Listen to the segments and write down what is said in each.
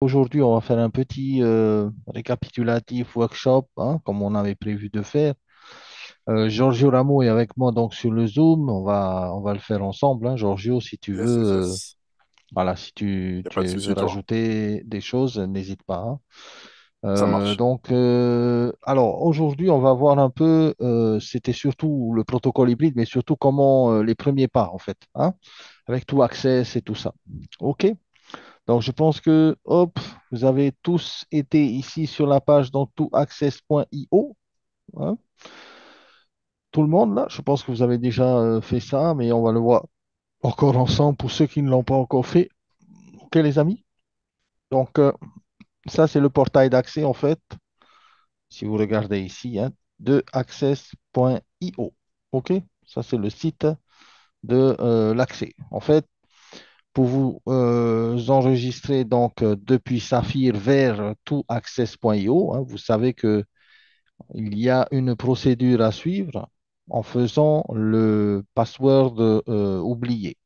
Aujourd'hui, on va faire un petit euh, récapitulatif workshop, hein, comme on avait prévu de faire. Euh, Giorgio Rameau est avec moi donc sur le Zoom. On va, on va le faire ensemble. Hein. Giorgio, si tu veux, euh, voilà, si tu, veux rajouter des choses, n'hésite pas. Hein. Ça marche. donc, alors aujourd'hui, on va voir un peu, c'était surtout le protocole hybride, mais surtout comment les premiers pas en fait, avec tout Access et tout ça. OK? Donc, je pense que, hop, vous avez tous été ici sur la page dans toutaccess.io. Hein. Tout le monde, là, je pense que vous avez déjà euh, fait ça, mais on va le voir encore ensemble pour ceux qui ne l'ont pas encore fait. OK, les amis? Donc, euh, ça, c'est le portail d'accès, en fait, si vous regardez ici, de hein, access.io. OK? Ça, c'est le site de euh, l'accès. En fait, pour vous euh, enregistrer donc euh, depuis Saphir vers toaccess.io. Hein, vous savez que il y a une procédure à suivre en faisant le password euh, oublié.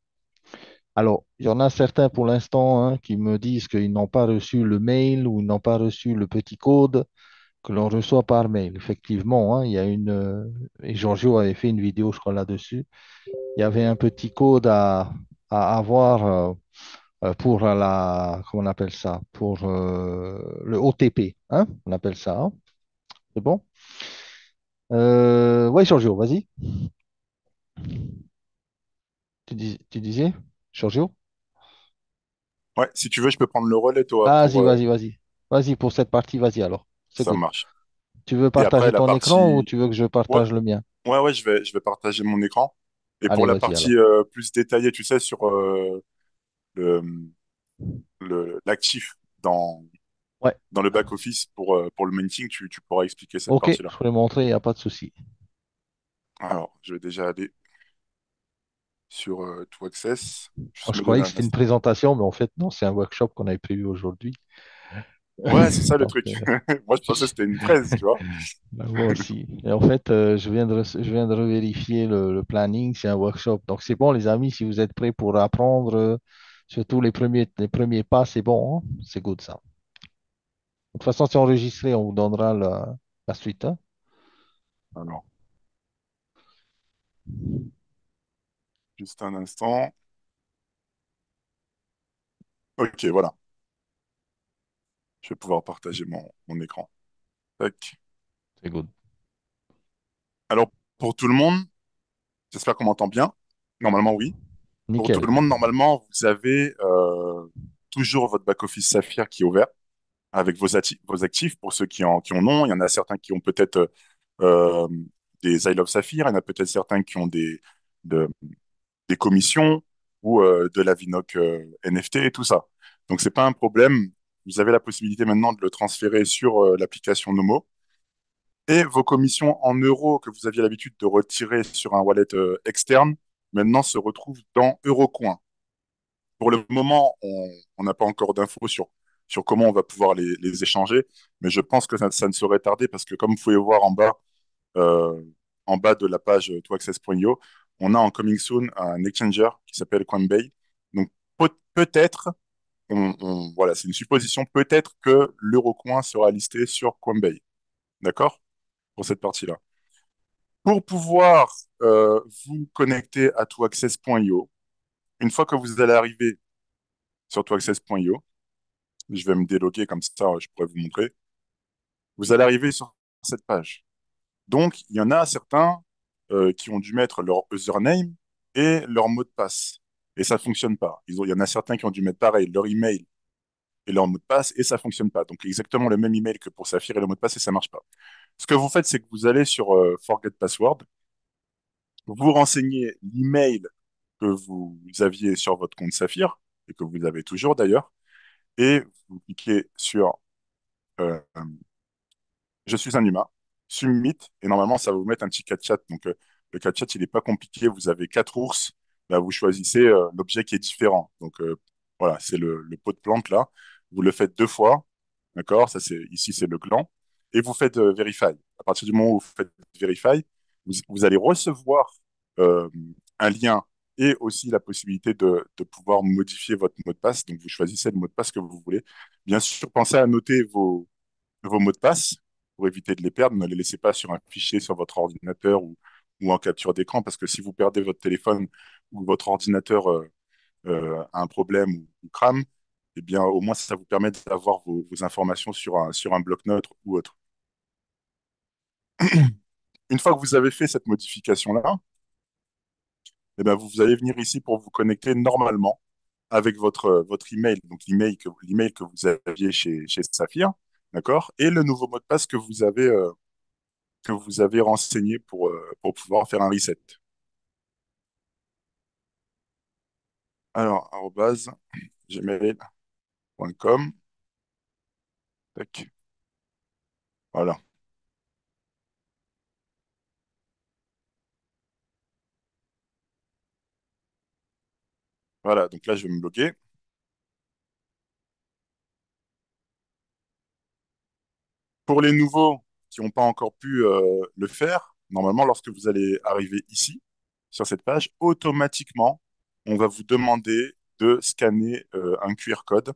Alors, il y en a certains pour l'instant hein, qui me disent qu'ils n'ont pas reçu le mail ou ils n'ont pas reçu le petit code que l'on reçoit par mail. Effectivement, hein, il y a une. et euh, et Giorgio avait fait une vidéo, je crois, là-dessus. Il y avait un petit code à, à avoir euh, euh, pour la, comment on appelle ça, pour euh, le OTP, hein, on appelle ça. Hein. C'est bon? Euh, oui, Giorgio, vas-y. Tu, disais, Giorgio? Ouais, si tu veux, je peux prendre le relais, toi. Vas-y, vas-y, vas-y. Vas-y, pour cette partie, vas-y alors. Ça marche. Tu veux partager ton écran ou tu veux que je partage le mien? Ouais, ouais, je vais, je vais partager mon écran. Et pour la partie euh, plus détaillée, tu sais, sur euh, l'actif dans, dans le back-office pour, euh, pour le minting, tu, tu pourras expliquer cette partie-là. Ok, je vais le montrer, il n'y a pas de souci. Alors, je vais déjà aller sur euh, to Access. Je, je croyais que c'était une présentation, mais en fait, non, c'est un workshop qu'on avait prévu aujourd'hui. Ouais, c'est ça le truc. Moi, je pensais que c'était une 13, tu vois. Bah, moi aussi. Et en fait, euh, je, viens de je viens de revérifier le, planning, c'est un workshop. Donc, c'est bon, les amis, si vous êtes prêts pour apprendre, euh, surtout les premiers, les premiers pas, c'est bon, hein. c'est good ça. De toute façon, c'est enregistré, on vous donnera la, suite. Hein. Alors. Juste un instant. Ok, voilà je vais pouvoir partager mon, écran. C'est good. Alors, pour tout le monde, j'espère qu'on m'entend bien. Normalement, oui. Pour tout le monde, normalement, vous avez euh, toujours votre back-office Saphir qui est ouvert avec vos, vos actifs. Pour ceux qui en, qui ont ont, il y en a certains qui ont peut-être euh, des I Love Saphir, il y en a peut-être certains qui ont des, des commissions ou euh, de la Vinoc NFT et tout ça. Donc, ce n'est pas un problème vous avez la possibilité maintenant de le transférer sur euh, l'application Nomo. Et vos commissions en euros que vous aviez l'habitude de retirer sur un wallet euh, externe, maintenant se retrouvent dans Eurocoin. Pour le moment, on n'a pas encore d'infos sur, sur comment on va pouvoir les, échanger, mais je pense que ça, ne saurait tarder parce que comme vous pouvez voir en bas, euh, en bas de la page toaccess.io, on a en coming soon un exchanger qui s'appelle CoinBay. Donc peut-être voilà, c'est une supposition. Peut-être que l'eurocoin sera listé sur Coinbase. D'accord Pour cette partie-là. Pour pouvoir euh, vous connecter à toaccess.io, une fois que vous allez arriver sur toaccess.io, je vais me déloguer comme ça, je pourrais vous montrer. Vous allez arriver sur cette page. Donc, il y en a certains euh, qui ont dû mettre leur username et leur mot de passe et ça fonctionne pas. Ils ont, il y en a certains qui ont dû mettre pareil leur email et leur mot de passe et ça fonctionne pas. Donc exactement le même email que pour Saphir et le mot de passe et ça marche pas. Ce que vous faites, c'est que vous allez sur euh, Forget Password, vous renseignez l'email que vous aviez sur votre compte Saphir et que vous avez toujours d'ailleurs, et vous cliquez sur euh, Je suis un humain, submit et normalement ça va vous mettre un petit chat Donc euh, le le chat il n'est pas compliqué. Vous avez quatre ours bah, vous choisissez euh, l'objet qui est différent. Donc euh, voilà, c'est le, pot de plante là. Vous le faites deux fois, d'accord Ça c'est ici c'est le gland et vous faites euh, verify. À partir du moment où vous faites verify, vous, allez recevoir un lien et aussi la possibilité de, pouvoir modifier votre mot de passe. Donc vous choisissez le mot de passe que vous voulez. Bien sûr, pensez à noter vos, vos mots de passe pour éviter de les perdre. Ne les laissez pas sur un fichier sur votre ordinateur ou, ou en capture d'écran, parce que si vous perdez votre téléphone ou votre ordinateur euh, euh, a un problème ou, crame, eh bien, au moins, ça vous permet d'avoir vos, informations sur un, sur un bloc neutre ou autre. Une fois que vous avez fait cette modification-là, eh bien, vous allez venir ici pour vous connecter normalement avec votre, euh, votre email, donc l'email que, l'email que vous aviez chez, chez Saphir, d'accord, et le nouveau mot de passe que vous avez, que vous avez renseigné pour, pour pouvoir faire un reset. Alors, arrobase gmail.com. Voilà. Voilà, donc là, je vais me bloquer. Pour les nouveaux qui n'ont pas encore pu euh, le faire, normalement, lorsque vous allez arriver ici, sur cette page, automatiquement, on va vous demander de scanner euh, un QR code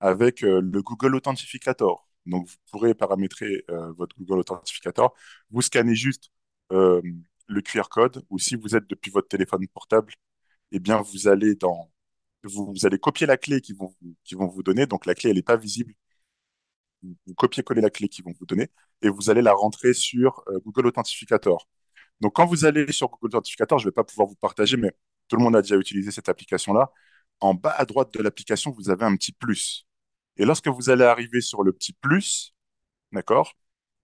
avec euh, le Google Authentificator. Donc, vous pourrez paramétrer euh, votre Google Authenticator. Vous scannez juste le QR code ou si vous êtes depuis votre téléphone portable, eh bien, vous allez copier la clé qu'ils vont, vont vous donner. Donc, la clé, elle n'est pas visible. Vous, copiez-collez la clé qu'ils vont vous donner et vous allez la rentrer sur Google Authentificator. Donc, quand vous allez sur Google Authenticator, je ne vais pas pouvoir vous partager, mais tout le monde a déjà utilisé cette application-là. En bas à droite de l'application, vous avez un petit plus. Et lorsque vous allez arriver sur le petit plus, d'accord,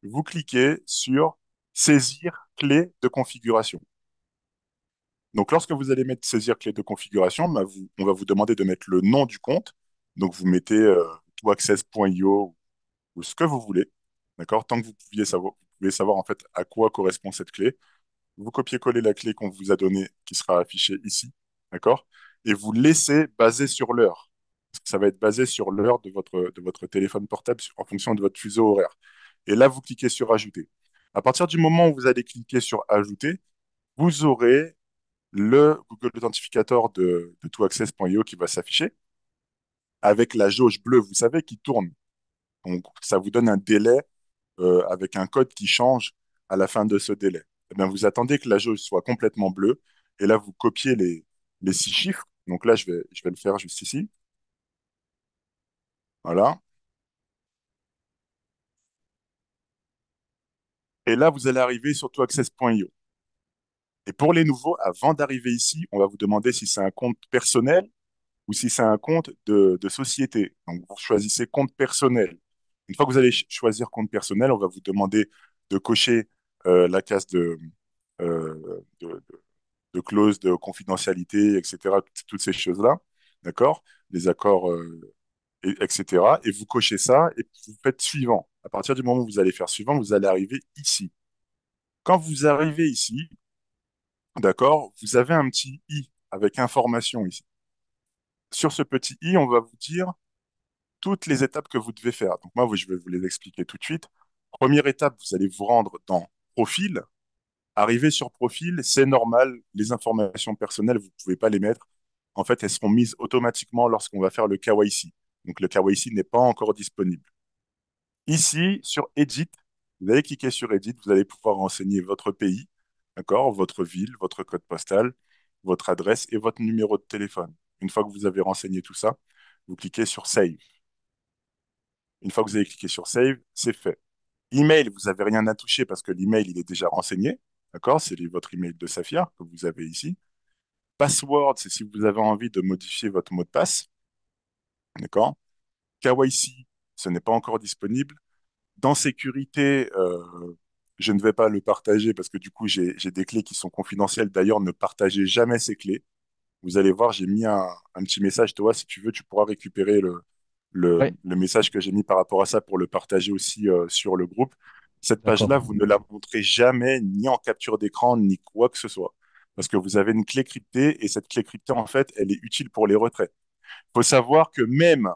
vous cliquez sur saisir clé de configuration. Donc, lorsque vous allez mettre saisir clé de configuration, bah, on va vous demander de mettre le nom du compte. Donc, vous mettez euh, toaccess.io ou ce que vous voulez, d'accord, tant que vous, pouvez savoir en fait à quoi correspond cette clé vous copiez-collez la clé qu'on vous a donnée, qui sera affichée ici, d'accord Et vous laissez baser sur l'heure. Ça va être basé sur l'heure de votre, de votre téléphone portable en fonction de votre fuseau horaire. Et là, vous cliquez sur Ajouter. À partir du moment où vous allez cliquer sur Ajouter, vous aurez le Google Authentificator de, de toaccess.io qui va s'afficher avec la jauge bleue, vous savez, qui tourne. Donc, ça vous donne un délai euh, avec un code qui change à la fin de ce délai. Eh ben, vous attendez que la jauge soit complètement bleue. Et là, vous copiez les, six chiffres. Donc là, je vais, je vais le faire juste ici. Voilà. Et là, vous allez arriver sur toaccess.io. Et pour les nouveaux, avant d'arriver ici, on va vous demander si c'est un compte personnel ou si c'est un compte de, société. Donc, vous choisissez compte personnel. Une fois que vous allez choisir compte personnel, on va vous demander de cocher euh, la case euh, de, de, de, clause de confidentialité, etc., toutes, ces choses-là, d'accord Les accords, euh, etc. Et vous cochez ça et vous faites suivant. À partir du moment où vous allez faire suivant, vous allez arriver ici. Quand vous arrivez ici, d'accord, vous avez un petit i avec information ici. Sur ce petit i, on va vous dire toutes les étapes que vous devez faire. Donc moi, je vais vous les expliquer tout de suite. Première étape, vous allez vous rendre dans profil, arriver sur profil, c'est normal. Les informations personnelles, vous ne pouvez pas les mettre. En fait, elles seront mises automatiquement lorsqu'on va faire le KYC. Donc, le KYC n'est pas encore disponible. Ici, sur Edit, vous allez cliquer sur Edit, vous allez pouvoir renseigner votre pays, d'accord, votre ville, votre code postal, votre adresse et votre numéro de téléphone. Une fois que vous avez renseigné tout ça, vous cliquez sur Save. Une fois que vous avez cliqué sur Save, c'est fait. Email, vous n'avez rien à toucher parce que l'email, il est déjà renseigné. D'accord C'est votre email de Saphir que vous avez ici. Password, c'est si vous avez envie de modifier votre mot de passe. D'accord KYC, ce n'est pas encore disponible. Dans sécurité, euh, je ne vais pas le partager parce que du coup, j'ai des clés qui sont confidentielles. D'ailleurs, ne partagez jamais ces clés. Vous allez voir, j'ai mis un, un, petit message. Toi, si tu veux, tu pourras récupérer le, le, message que j'ai mis par rapport à ça pour le partager aussi euh, sur le groupe. Cette page-là, vous ne la montrez jamais ni en capture d'écran, ni quoi que ce soit. Parce que vous avez une clé cryptée et cette clé cryptée, en fait, elle est utile pour les retraits. Il faut savoir que même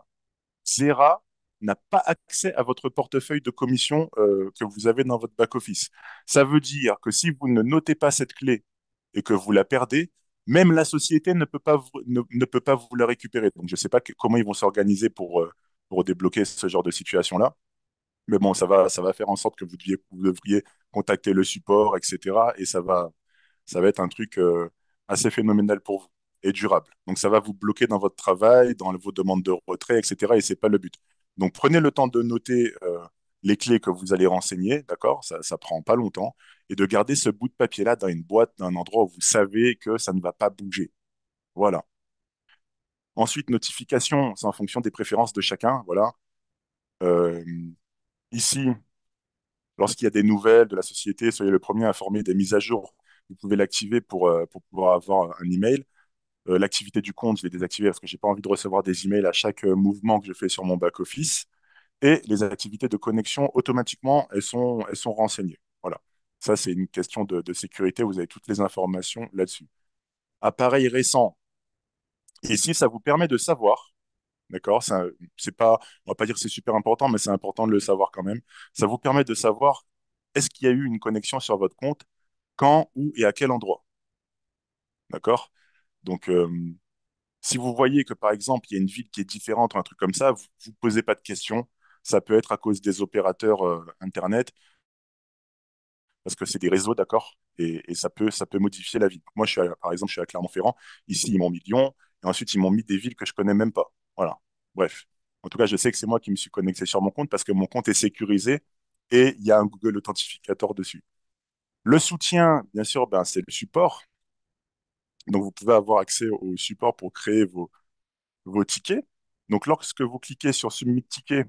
Zera n'a pas accès à votre portefeuille de commission euh, que vous avez dans votre back-office. Ça veut dire que si vous ne notez pas cette clé et que vous la perdez, même la société ne peut pas vous, ne, peut pas vous la récupérer. Donc je ne sais pas comment ils vont s'organiser pour, euh, pour débloquer ce genre de situation-là. Mais bon, ça va, ça va faire en sorte que vous, devriez contacter le support, etc. Et ça va, ça va être un truc euh, assez phénoménal pour vous et durable. Donc ça va vous bloquer dans votre travail, dans vos demandes de retrait, etc. Et ce n'est pas le but. Donc prenez le temps de noter euh, les clés que vous allez renseigner, d'accord ça, ne prend pas longtemps, et de garder ce bout de papier-là dans une boîte, dans un endroit où vous savez que ça ne va pas bouger. Voilà. Ensuite, notification, c'est en fonction des préférences de chacun, voilà. Euh, ici, lorsqu'il y a des nouvelles de la société, soyez le premier à informer des mises à jour. Vous pouvez l'activer pour, euh, pour pouvoir avoir un email. Euh, l'activité du compte, je l'ai désactivé parce que j'ai pas envie de recevoir des emails à chaque mouvement que je fais sur mon back-office et les activités de connexion, automatiquement, elles sont, elles sont renseignées. Voilà. Ça, c'est une question de, sécurité. Vous avez toutes les informations là-dessus. Appareil récent. Ici, ça vous permet de savoir. D'accord On pas, on va pas dire que c'est super important, mais c'est important de le savoir quand même. Ça vous permet de savoir est-ce qu'il y a eu une connexion sur votre compte, quand, où et à quel endroit. D'accord Donc, euh, si vous voyez que, par exemple, il y a une ville qui est différente, ou un truc comme ça, vous ne posez pas de questions. Ça peut être à cause des opérateurs euh, Internet, parce que c'est des réseaux, d'accord et, ça, peut, ça peut modifier la vie. Moi, je suis par exemple, je suis à Clermont-Ferrand. Ici, ils m'ont mis Lyon, et ensuite, ils m'ont mis des villes que je connais même pas. Voilà. Bref. En tout cas, je sais que c'est moi qui me suis connecté sur mon compte parce que mon compte est sécurisé et il y a un Google Authentificator dessus. Le soutien, bien sûr, ben, c'est le support. Donc, vous pouvez avoir accès au support pour créer vos, vos tickets. Donc, lorsque vous cliquez sur Submit Ticket,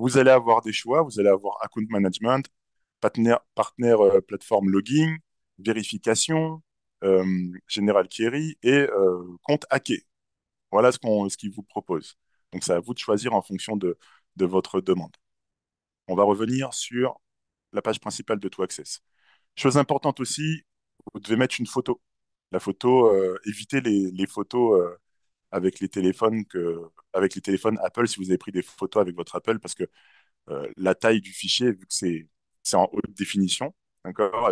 vous allez avoir des choix, vous allez avoir account management, partner, Platform euh, plateforme logging, vérification, euh, General query et euh, compte hacké. Voilà ce qu'on, ce vous propose Donc, c'est à vous de choisir en fonction de, votre demande. On va revenir sur la page principale de To Access. Chose importante aussi, vous devez mettre une photo. La photo, évitez les, les photos avec les téléphones que, avec les téléphones Apple si vous avez pris des photos avec votre Apple, parce que euh, la taille du fichier, vu que c'est, en haute définition, d'accord,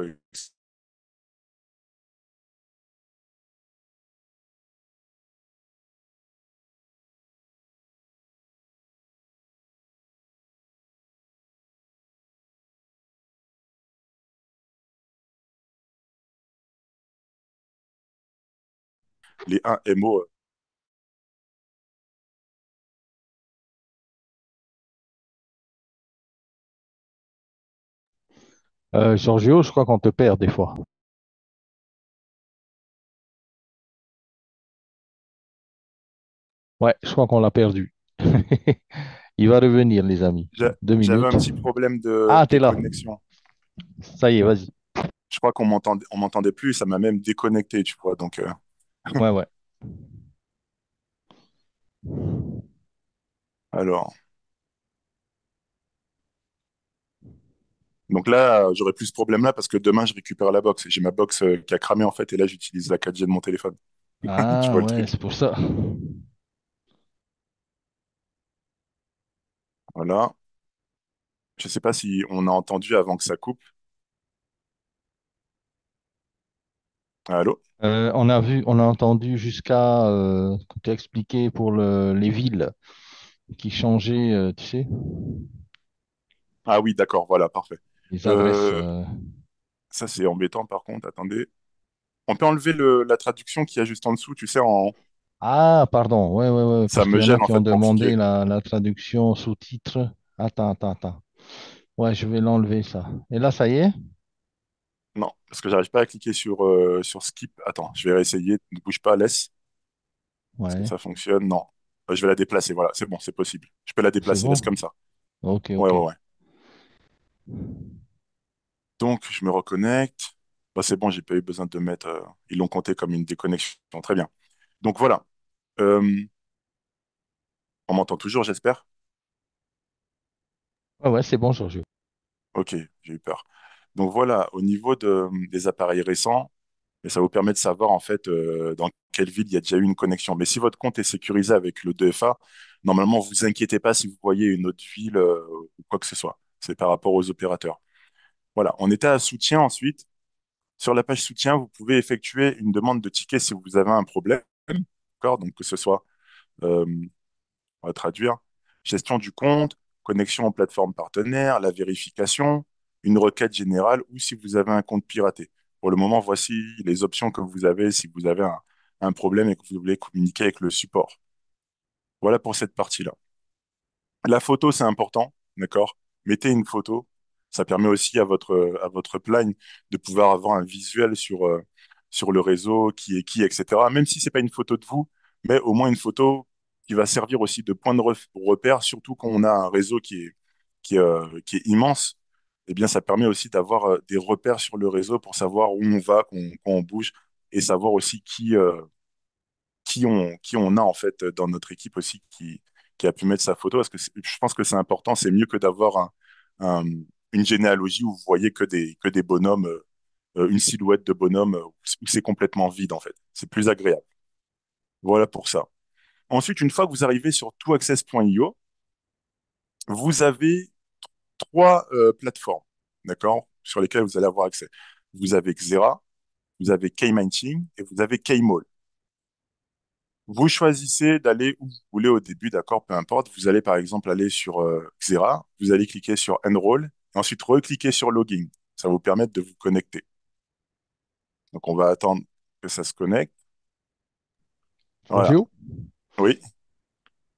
les 1 MO euh, Euh, Giorgio, je crois qu'on te perd des fois. Ouais, je crois qu'on l'a perdu. Il va revenir, les amis. J'avais un petit problème de, Ah, t'es là. Ça y est, vas-y. Je crois qu'on m'entendait, on m'entendait plus. Ça m'a même déconnecté, tu vois. Donc, euh, Ouais, ouais. alors. Donc là, j'aurais plus ce problème-là parce que demain, je récupère la box. J'ai ma box euh, qui a cramé en fait, et là, j'utilise la 4G de mon téléphone. Ah, c'est pour ça. Voilà. Je ne sais pas si on a entendu avant que ça coupe. Allô? Euh, on a vu, on a entendu jusqu'à, euh, tu as expliqué pour les villes qui changeaient, euh, tu sais. Ah oui, d'accord, voilà, parfait. Euh, euh. Ça, c'est embêtant, par contre. Attendez. On peut enlever le, la traduction qu'il y a juste en dessous, tu sais, en. Ah, pardon. Ouais, ouais, ouais. Ça me gêne, en fait, demandé la, la traduction sous-titre. Attends, attends, attends. Ouais, je vais l'enlever, ça. Et là, ça y est? Non, parce que j'arrive pas à cliquer sur, euh, sur skip. Attends, je vais réessayer. Ne bouge pas, laisse. Ouais, ça fonctionne? Non. Je vais la déplacer, voilà, c'est bon, c'est possible. Je peux la déplacer, laisse comme ça. Ok, Ouais, ok. ouais, ouais. Donc, je me reconnecte. Bah, c'est bon, j'ai pas eu besoin de mettre. Euh, ils l'ont compté comme une déconnexion. Très bien. Donc voilà. Euh, on m'entend toujours, j'espère. Ouais, ouais, c'est bon, Georges. Ok, j'ai eu peur. Donc voilà, au niveau des appareils récents, ça vous permet de savoir en fait euh, dans quelle ville il y a déjà eu une connexion. Mais si votre compte est sécurisé avec le 2FA, normalement vous inquiétez pas si vous voyez une autre ville ou quoi que ce soit c'est par rapport aux opérateurs. Voilà, on état à soutien ensuite. Sur la page soutien, vous pouvez effectuer une demande de ticket si vous avez un problème. D'accord Donc, que ce soit, euh, on va traduire, gestion du compte, connexion aux plateformes partenaires, la vérification, une requête générale ou si vous avez un compte piraté. Pour le moment, voici les options que vous avez si vous avez un problème et que vous voulez communiquer avec le support. Voilà pour cette partie-là. La photo, c'est important, d'accord mettez une photo. Ça permet aussi à votre, à votre de pouvoir avoir un visuel sur, euh, sur le réseau, qui est qui, etc. Même si ce n'est pas une photo de vous, mais au moins une photo qui va servir aussi de point de repère, surtout quand on a un réseau qui est, qui, est, euh, immense. Eh bien, ça permet aussi d'avoir euh, des repères sur le réseau pour savoir où on va, quand on bouge, et savoir aussi qui, qui, on, qui on a en fait dans notre équipe aussi qui, qui a pu mettre sa photo, parce que je pense que c'est important, c'est mieux que d'avoir une généalogie où vous voyez que des, que des bonhommes, euh, euh, une silhouette de bonhomme, euh, où c'est complètement vide en fait. C'est plus agréable. Voilà pour ça. Ensuite, une fois que vous arrivez sur toaccess.io, vous avez trois plateformes, d'accord, sur lesquelles vous allez avoir accès. Vous avez Xera, vous avez k et vous avez Kmall vous choisissez d'aller où vous voulez au début, d'accord, peu importe. Vous allez par exemple aller sur euh, Xera, vous allez cliquer sur Enroll, ensuite recliquer sur Login. Ça vous permet de vous connecter. Donc on va attendre que ça se connecte. Oui.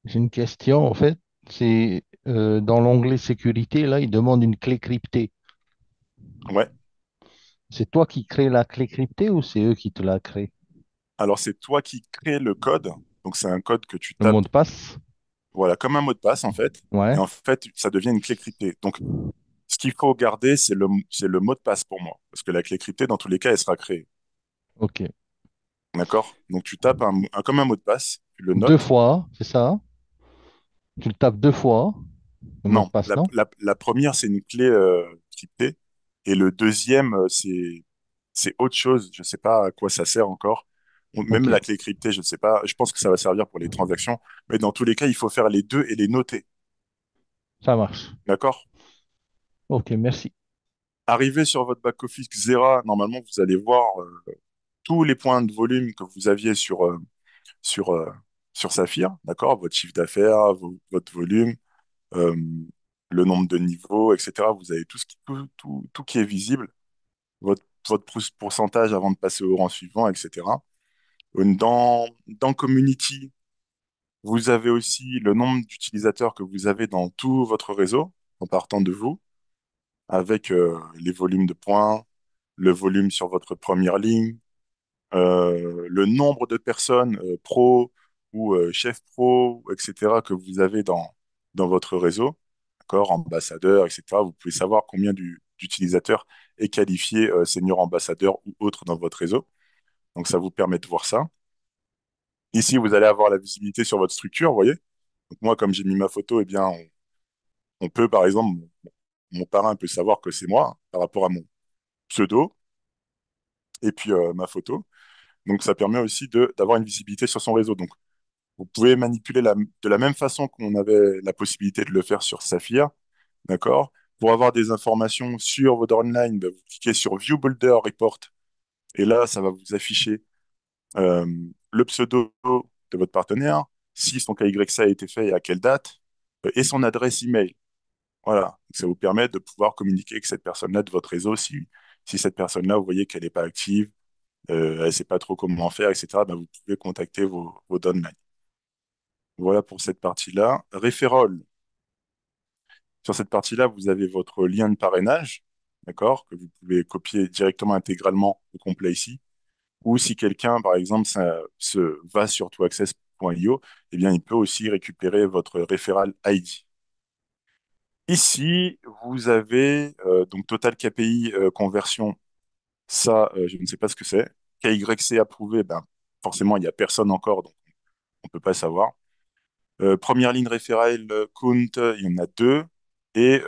J'ai une question en fait. C'est euh, dans l'onglet sécurité, là, il demande une clé cryptée. Ouais. C'est toi qui crée la clé cryptée ou c'est eux qui te la créent? Alors, c'est toi qui crée le code. Donc, c'est un code que tu tapes. Le mot de passe Voilà, comme un mot de passe, en fait. Ouais. Et en fait, ça devient une clé cryptée. Donc, ce qu'il faut garder, c'est le, mot de passe pour moi. Parce que la clé cryptée, dans tous les cas, elle sera créée. OK. D'accord Donc, tu tapes un, comme un mot de passe. le Deux fois, c'est ça Tu le tapes deux fois. non, la, première, c'est une clé euh, cryptée. Et le deuxième, euh, c'est autre chose. Je ne sais pas à quoi ça sert encore. Même la clé cryptée, je ne sais pas. Je pense que ça va servir pour les transactions. Mais dans tous les cas, il faut faire les deux et les noter. Ça marche. D'accord Ok, merci. Arrivé sur votre back-office Zera, normalement, vous allez voir euh, tous les points de volume que vous aviez sur, euh, sur, euh, sur Saphir. D'accord Votre chiffre d'affaires, votre volume, le nombre de niveaux, etc. Vous avez tout, ce qui, qui est visible. Votre votre pourcentage avant de passer au rang suivant, etc. Euh, dans, Community, vous avez aussi le nombre d'utilisateurs que vous avez dans tout votre réseau en partant de vous, avec euh, les volumes de points, le volume sur votre première ligne, euh, le nombre de personnes pro ou chef pro, etc., que vous avez dans, votre réseau, d'accord, ambassadeur, etc. Vous pouvez savoir combien d'utilisateurs est qualifié senior ambassadeur ou autre dans votre réseau. Donc, ça vous permet de voir ça. Ici, vous allez avoir la visibilité sur votre structure, vous voyez. Donc, moi, comme j'ai mis ma photo, eh bien, on, peut, par exemple, mon parrain peut savoir que c'est moi par rapport à mon pseudo et puis euh, ma photo. Donc, ça permet aussi d'avoir une visibilité sur son réseau. Donc, vous pouvez manipuler de la même façon qu'on avait la possibilité de le faire sur Saphir, d'accord Pour avoir des informations sur votre online, bah, vous cliquez sur View Builder Report et là, ça va vous afficher euh, le pseudo de votre partenaire, si son KYC a été fait et à quelle date, euh, et son adresse email. Voilà, ça vous permet de pouvoir communiquer avec cette personne-là de votre réseau. Si, si cette personne-là, vous voyez qu'elle n'est pas active, euh, elle ne sait pas trop comment faire, etc., bah, vous pouvez contacter vos, vos downlines. Voilà pour cette partie-là. Référol. Sur cette partie-là, vous avez votre lien de parrainage d'accord, que vous pouvez copier directement intégralement au complet ici. Ou si quelqu'un, par exemple, ça, se va sur toaccess.io, eh bien, il peut aussi récupérer votre référal ID. Ici, vous avez euh, donc Total KPI euh, conversion. Ça, euh, je ne sais pas ce que c'est. KYC approuvé, ben, forcément, il n'y a personne encore, donc on ne peut pas savoir. première ligne référale count, il y en a deux. Et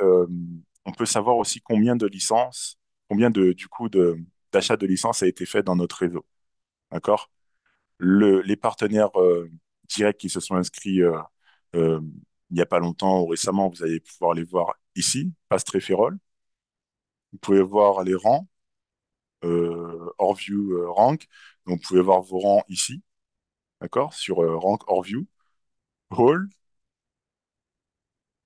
on peut savoir aussi combien de licences, combien de, du coup d'achat de, licences a été fait dans notre réseau. D'accord Les partenaires euh, directs qui se sont inscrits euh, euh, il n'y a pas longtemps ou récemment, vous allez pouvoir les voir ici, Pastreferol. Vous pouvez voir les rangs, Orview Rank. Donc, vous pouvez voir vos rangs ici, d'accord Sur Rank Orview, Hall,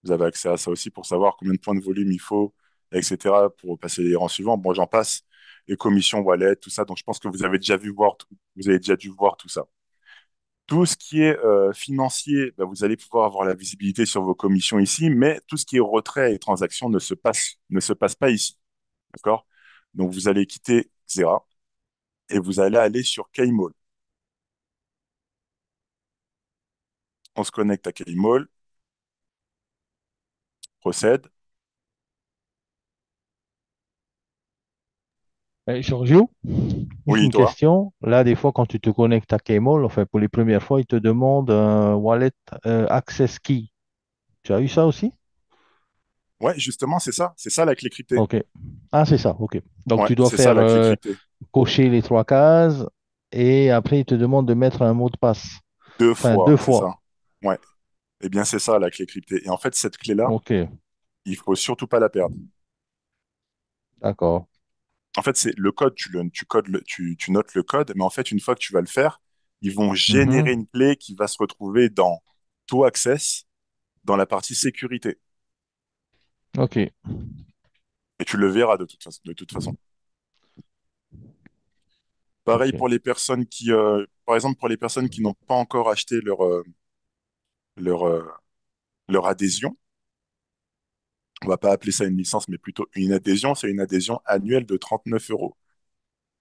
vous avez accès à ça aussi pour savoir combien de points de volume il faut, etc., pour passer les rangs suivants. bon, j'en passe. Les commissions, wallet, tout ça. Donc, je pense que vous avez déjà vu voir, vous avez déjà dû voir tout ça. Tout ce qui est euh, financier, bah, vous allez pouvoir avoir la visibilité sur vos commissions ici, mais tout ce qui est retrait et transactions ne se passe, ne se passe pas ici. D'accord Donc, vous allez quitter Xera et vous allez aller sur Kmall. On se connecte à Kmall procède. Euh, Giorgio, oui, une question. Là, des fois, quand tu te connectes à Kmall, enfin, pour les premières fois, il te demande un wallet euh, access key. Tu as eu ça aussi? Ouais, justement, c'est ça. C'est ça la clé cryptée. OK. Ah, c'est ça. OK. Donc, tu dois faire euh, cocher les trois cases et après, il te demande de mettre un mot de passe. Deux fois. Deux fois. Ça. Ouais. Eh bien, c'est ça la clé cryptée. Et en fait, cette clé-là, Ok, il faut surtout pas la perdre. d'accord. En fait, c'est le code, tu, codes tu, notes le code, mais en fait, une fois que tu vas le faire, ils vont mhm. générer une clé qui va se retrouver dans To Access, dans la partie sécurité. Ok. Et tu le verras de toute façon. Pareil pour les personnes qui, euh, par exemple, pour les personnes qui n'ont pas encore acheté leur, euh, leur, euh, leur adhésion. On va pas appeler ça une licence, mais plutôt une adhésion. C'est une adhésion annuelle de 39 euros.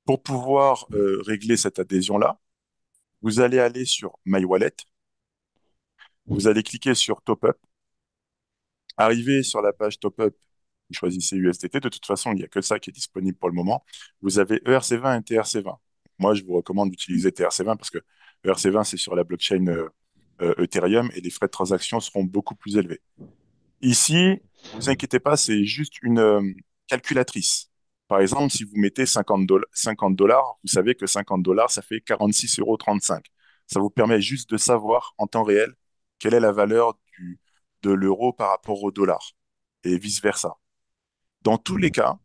Pour pouvoir euh, régler cette adhésion-là, vous allez aller sur My Wallet. Vous allez cliquer sur Top Up. arriver sur la page Top Up, vous choisissez USDT. De toute façon, il n'y a que ça qui est disponible pour le moment. Vous avez ERC20 et TRC20. Moi, je vous recommande d'utiliser TRC20 parce que ERC20, c'est sur la blockchain euh, euh, Ethereum et les frais de transaction seront beaucoup plus élevés. Ici, ne vous inquiétez pas, c'est juste une euh, calculatrice. Par exemple, si vous mettez 50 dollars, vous savez que 50 dollars, ça fait 46,35 euros. Ça vous permet juste de savoir en temps réel quelle est la valeur du, de l'euro par rapport au dollar et vice-versa. Dans tous les cas,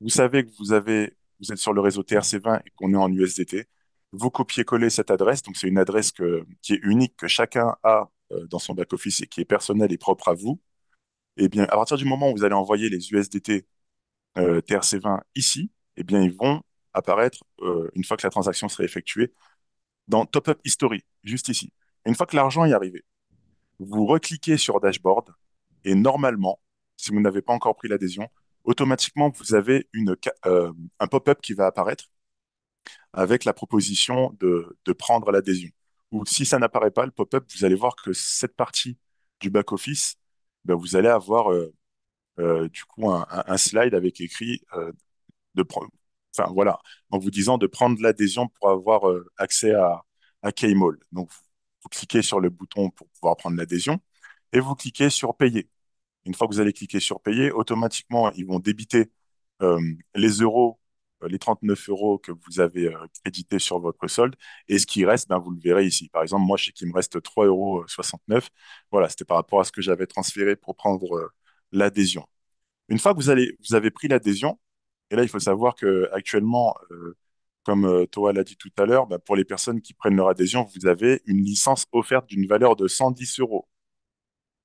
vous savez que vous, avez, vous êtes sur le réseau TRC20 et qu'on est en USDT, vous copiez-collez cette adresse. Donc, c'est une adresse qui est unique, que chacun a euh, dans son back-office et qui est personnelle et propre à vous. Eh bien, à partir du moment où vous allez envoyer les USDT euh, TRC20 ici, eh bien, ils vont apparaître euh, une fois que la transaction sera effectuée dans Top Up History, juste ici. Une fois que l'argent est arrivé, vous recliquez sur Dashboard et normalement, si vous n'avez pas encore pris l'adhésion, automatiquement, vous avez un pop-up qui va apparaître avec la proposition de, prendre l'adhésion. Ou si ça n'apparaît pas, le pop-up, vous allez voir que cette partie du back-office, ben, vous allez avoir euh, euh, du coup un, slide avec écrit euh, de enfin voilà, en vous disant de prendre l'adhésion pour avoir accès à, à Kmall. Donc vous, vous cliquez sur le bouton pour pouvoir prendre l'adhésion et vous cliquez sur payer. Une fois que vous allez cliquer sur payer, automatiquement ils vont débiter les euros euh, les 39 euros que vous avez euh, crédité sur votre solde. Et ce qui reste, ben, vous le verrez ici. Par exemple, moi, je sais qu'il me reste 3,69 euros. Euh, voilà, c'était par rapport à ce que j'avais transféré pour prendre l'adhésion. Une fois que vous, vous avez pris l'adhésion, et là, il faut savoir qu'actuellement, comme Toa l'a dit tout à l'heure, ben, pour les personnes qui prennent leur adhésion, vous avez une licence offerte d'une valeur de 110 euros.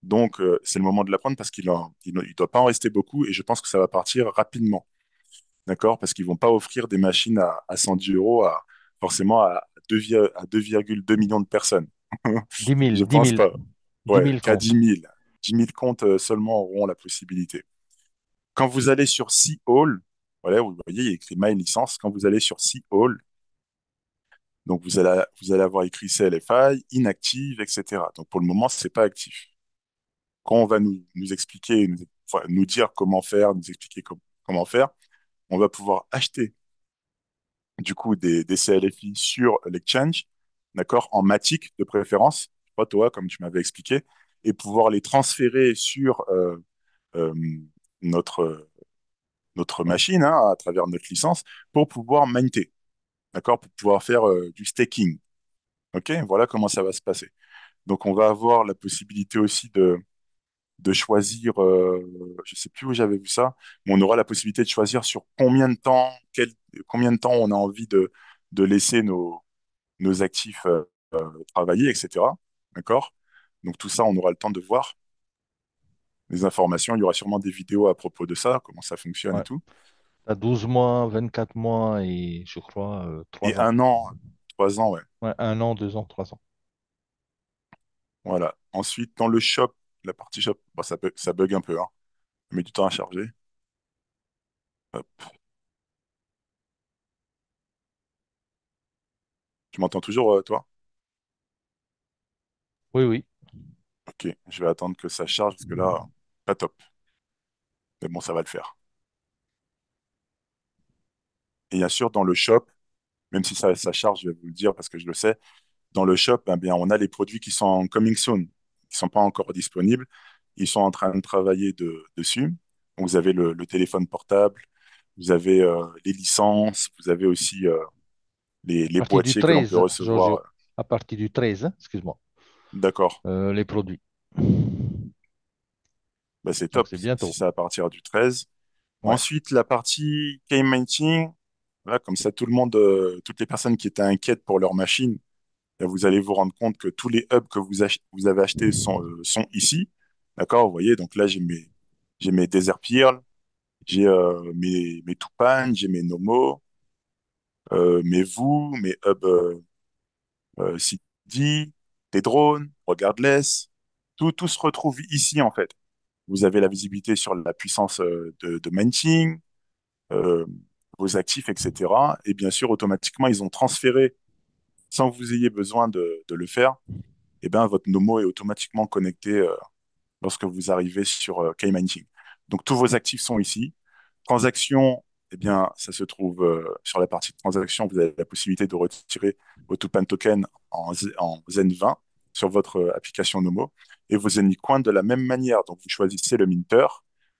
Donc, c'est le moment de la prendre parce qu'il ne doit pas en rester beaucoup et je pense que ça va partir rapidement d'accord Parce qu'ils ne vont pas offrir des machines à, 110 euros à, forcément à 2,2 millions de personnes. 10 000, je pense pas. Ouais, 10 000 10 000. comptes euh, seulement auront la possibilité. Quand vous allez sur C-Hall, voilà, vous voyez, il y a écrit My Licence. Quand vous allez sur C-Hall, donc vous allez, avoir écrit CLFI, inactive, etc. Donc pour le moment, ce n'est pas actif. Quand on va nous, expliquer, nous, dire comment faire, nous expliquer comment faire, on va pouvoir acheter du coup des, CLFI sur l'exchange, d'accord, en matic de préférence, pas toi comme tu m'avais expliqué, et pouvoir les transférer sur euh, euh, notre notre machine hein, à travers notre licence pour pouvoir minter, d'accord, pour pouvoir faire euh, du staking. Ok, voilà comment ça va se passer. Donc on va avoir la possibilité aussi de de choisir, je euh, je sais plus où j'avais vu ça, mais on aura la possibilité de choisir sur combien de temps, combien de temps on a envie de, laisser nos, actifs euh, euh, travailler, etc. D'accord Donc tout ça, on aura le temps de voir les informations. Il y aura sûrement des vidéos à propos de ça, comment ça fonctionne et tout. 12 mois, 24 mois et je crois Et 3 ans. un an, trois ans, Ouais, un an, deux ans, trois ans. Voilà. Ensuite, dans le shop, la partie shop, bah, ça, peut, ça bug un peu, hein. met du temps à charger. Tu m'entends toujours, euh, toi? Oui, oui. Ok, je vais attendre que ça charge parce que là, pas top. Mais bon, ça va le faire. Et bien sûr, dans le shop, même si ça, ça charge, je vais vous le dire parce que je le sais, dans le shop, eh bien, on a les produits qui sont en coming soon qui sont pas encore disponibles. Ils sont en train de travailler dessus. vous avez le, téléphone portable, vous avez euh, les licences, vous avez aussi euh, les, les boîtiers que l'on peut recevoir. Euh. à partir du 13, hein, excuse-moi. D'accord. les produits. Bah, c'est top. C'est bientôt. C'est à partir du 13. Ensuite, la partie game mining. comme ça, tout le monde, toutes les personnes qui étaient inquiètes pour leur machine, vous allez vous rendre compte que tous les hubs que vous, vous avez achetés sont, euh, sont ici. D'accord Vous voyez, donc là, j'ai mes, j'ai mes Desert Pearl, j'ai euh, mes, mes Tupan, j'ai mes Nomo, euh, mes Vous, mes hubs euh, CD, des drones, Regardless. Tout, tout se retrouve ici, en fait. Vous avez la visibilité sur la puissance de, de vos actifs, etc. Et bien sûr, automatiquement, ils ont transféré sans que vous ayez besoin de, le faire, eh ben, votre Nomo est automatiquement connecté euh, lorsque vous arrivez sur euh, k mining Donc, tous vos actifs sont ici. Transactions, eh bien, ça se trouve euh, sur la partie de transaction. Vous avez la possibilité de retirer vos Tupan Token en, Zen 20 sur votre application Nomo et vos coins de la même manière. Donc, vous choisissez le minter,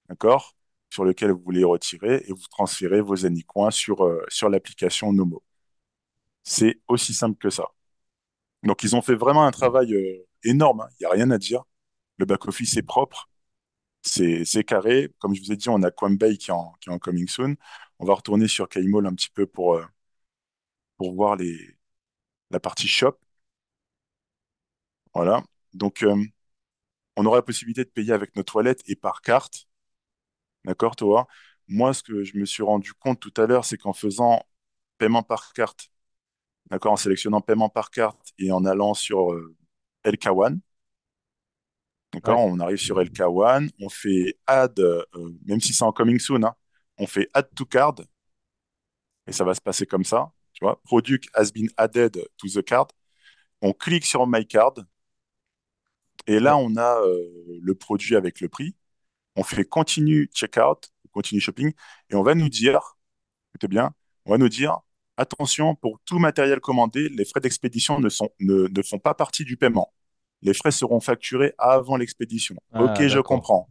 d'accord, sur lequel vous voulez retirer et vous transférez vos coin sur, sur l'application Nomo. C'est aussi simple que ça. Donc, ils ont fait vraiment un travail euh, énorme. Hein. Il y n'y a rien à dire. Le back-office est propre. C'est carré. Comme je vous ai dit, on a Quambay qui est en, qui en coming soon. On va retourner sur Kaimol un petit peu pour, euh, pour voir les, la partie shop. Voilà. Donc, euh, on aura la possibilité de payer avec nos toilettes et par carte. D'accord, Toa Moi, ce que je me suis rendu compte tout à l'heure, c'est qu'en faisant paiement par carte d'accord, en sélectionnant paiement par carte et en allant sur euh, LK1. D'accord, on arrive sur LK1, on fait add, euh, même si c'est en coming soon, hein, on fait add to card et ça va se passer comme ça, tu vois. Product has been added to the card. On clique sur my card et là on a euh, le produit avec le prix. On fait continue checkout, continue shopping et on va nous dire, écoutez bien, on va nous dire Attention, pour tout matériel commandé, les frais d'expédition ne, ne, font pas partie du paiement. Les frais seront facturés avant l'expédition. Ah, ok, je comprends.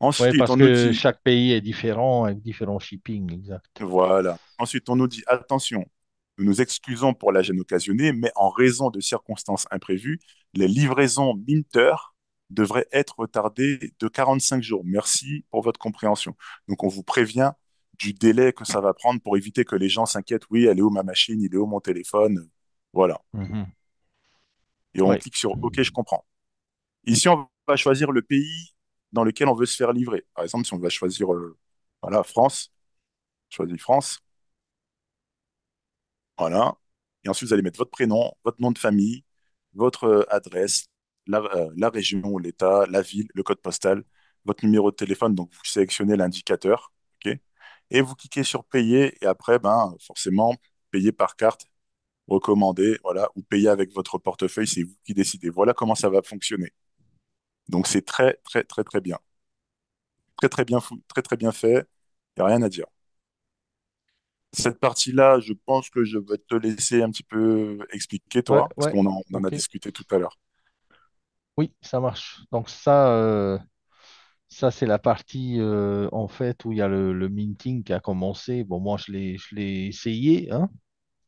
Ensuite, on nous dit... chaque pays est différent avec différents shipping, exact. Voilà. Ensuite, on nous dit attention, nous nous excusons pour la gêne occasionnée, mais en raison de circonstances imprévues, les livraisons Minter devraient être retardées de 45 jours. Merci pour votre compréhension. Donc, on vous prévient du délai que ça va prendre pour éviter que les gens s'inquiètent. Oui, elle est où ma machine Il est où mon téléphone Voilà. Mhm. Et on clique sur OK, je comprends. Ici, on va choisir le pays dans lequel on veut se faire livrer. Par exemple, si on va choisir euh, voilà, France, choisis France. Voilà. Et ensuite, vous allez mettre votre prénom, votre nom de famille, votre euh, adresse, la, euh, la région, l'État, la ville, le code postal, votre numéro de téléphone. Donc, vous sélectionnez l'indicateur. OK et vous cliquez sur payer et après, ben, forcément, payer par carte, recommander, voilà, ou payer avec votre portefeuille, c'est vous qui décidez. Voilà comment ça va fonctionner. Donc c'est très, très, très, très bien. Très, très bien, très, très bien fait. Il n'y a rien à dire. Cette partie-là, je pense que je vais te laisser un petit peu expliquer, toi, parce qu'on en, a discuté tout à l'heure. Oui, ça marche. Donc ça, euh, ça, c'est la partie euh, en fait où il y a le, minting qui a commencé. Bon, moi, je l'ai, je l'ai essayé, hein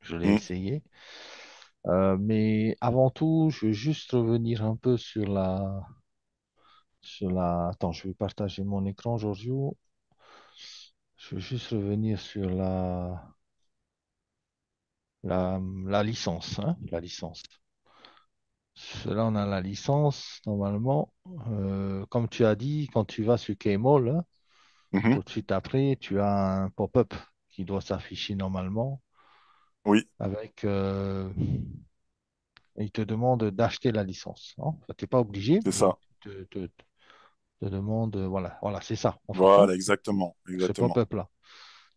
je l'ai mm. essayé. Euh, mais avant tout, je veux juste revenir un peu sur la, sur la. Attends, je vais partager mon écran, Giorgio. Je veux juste revenir sur la, la, la licence, hein la licence. Là, on a la licence, normalement. Euh, comme tu as dit, quand tu vas sur Kmall, hein, mhm. tout de suite après, tu as un pop-up qui doit s'afficher normalement. Oui. Avec. Euh, il te demande d'acheter la licence. Hein. tu n'es pas obligé. C'est ça. Te, te, demande. Voilà, voilà c'est ça. voilà, exactement. exactement. Ce pop-up-là.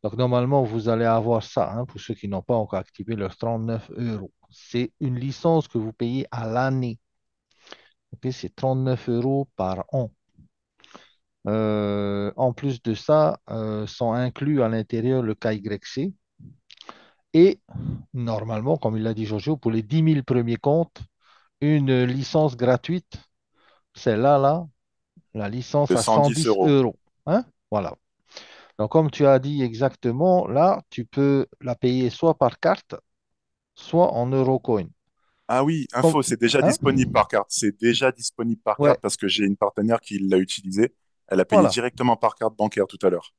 Donc, normalement, vous allez avoir ça hein, pour ceux qui n'ont pas encore activé leurs 39 euros c'est une licence que vous payez à l'année. c'est 39 euros par an. Euh, en plus de ça, euh, sont inclus à l'intérieur le KYC. Et normalement, comme il l'a dit Jojo, pour les 10 000 premiers comptes, une licence gratuite, celle-là, là, la licence à 110 euros. hein voilà. Donc, comme tu as dit exactement, là, tu peux la payer soit par carte, soit en Eurocoin. Ah oui, info, c'est déjà hein disponible par carte. C'est déjà disponible par carte parce que j'ai une partenaire qui l'a utilisé. Elle a payé directement par carte bancaire tout à l'heure.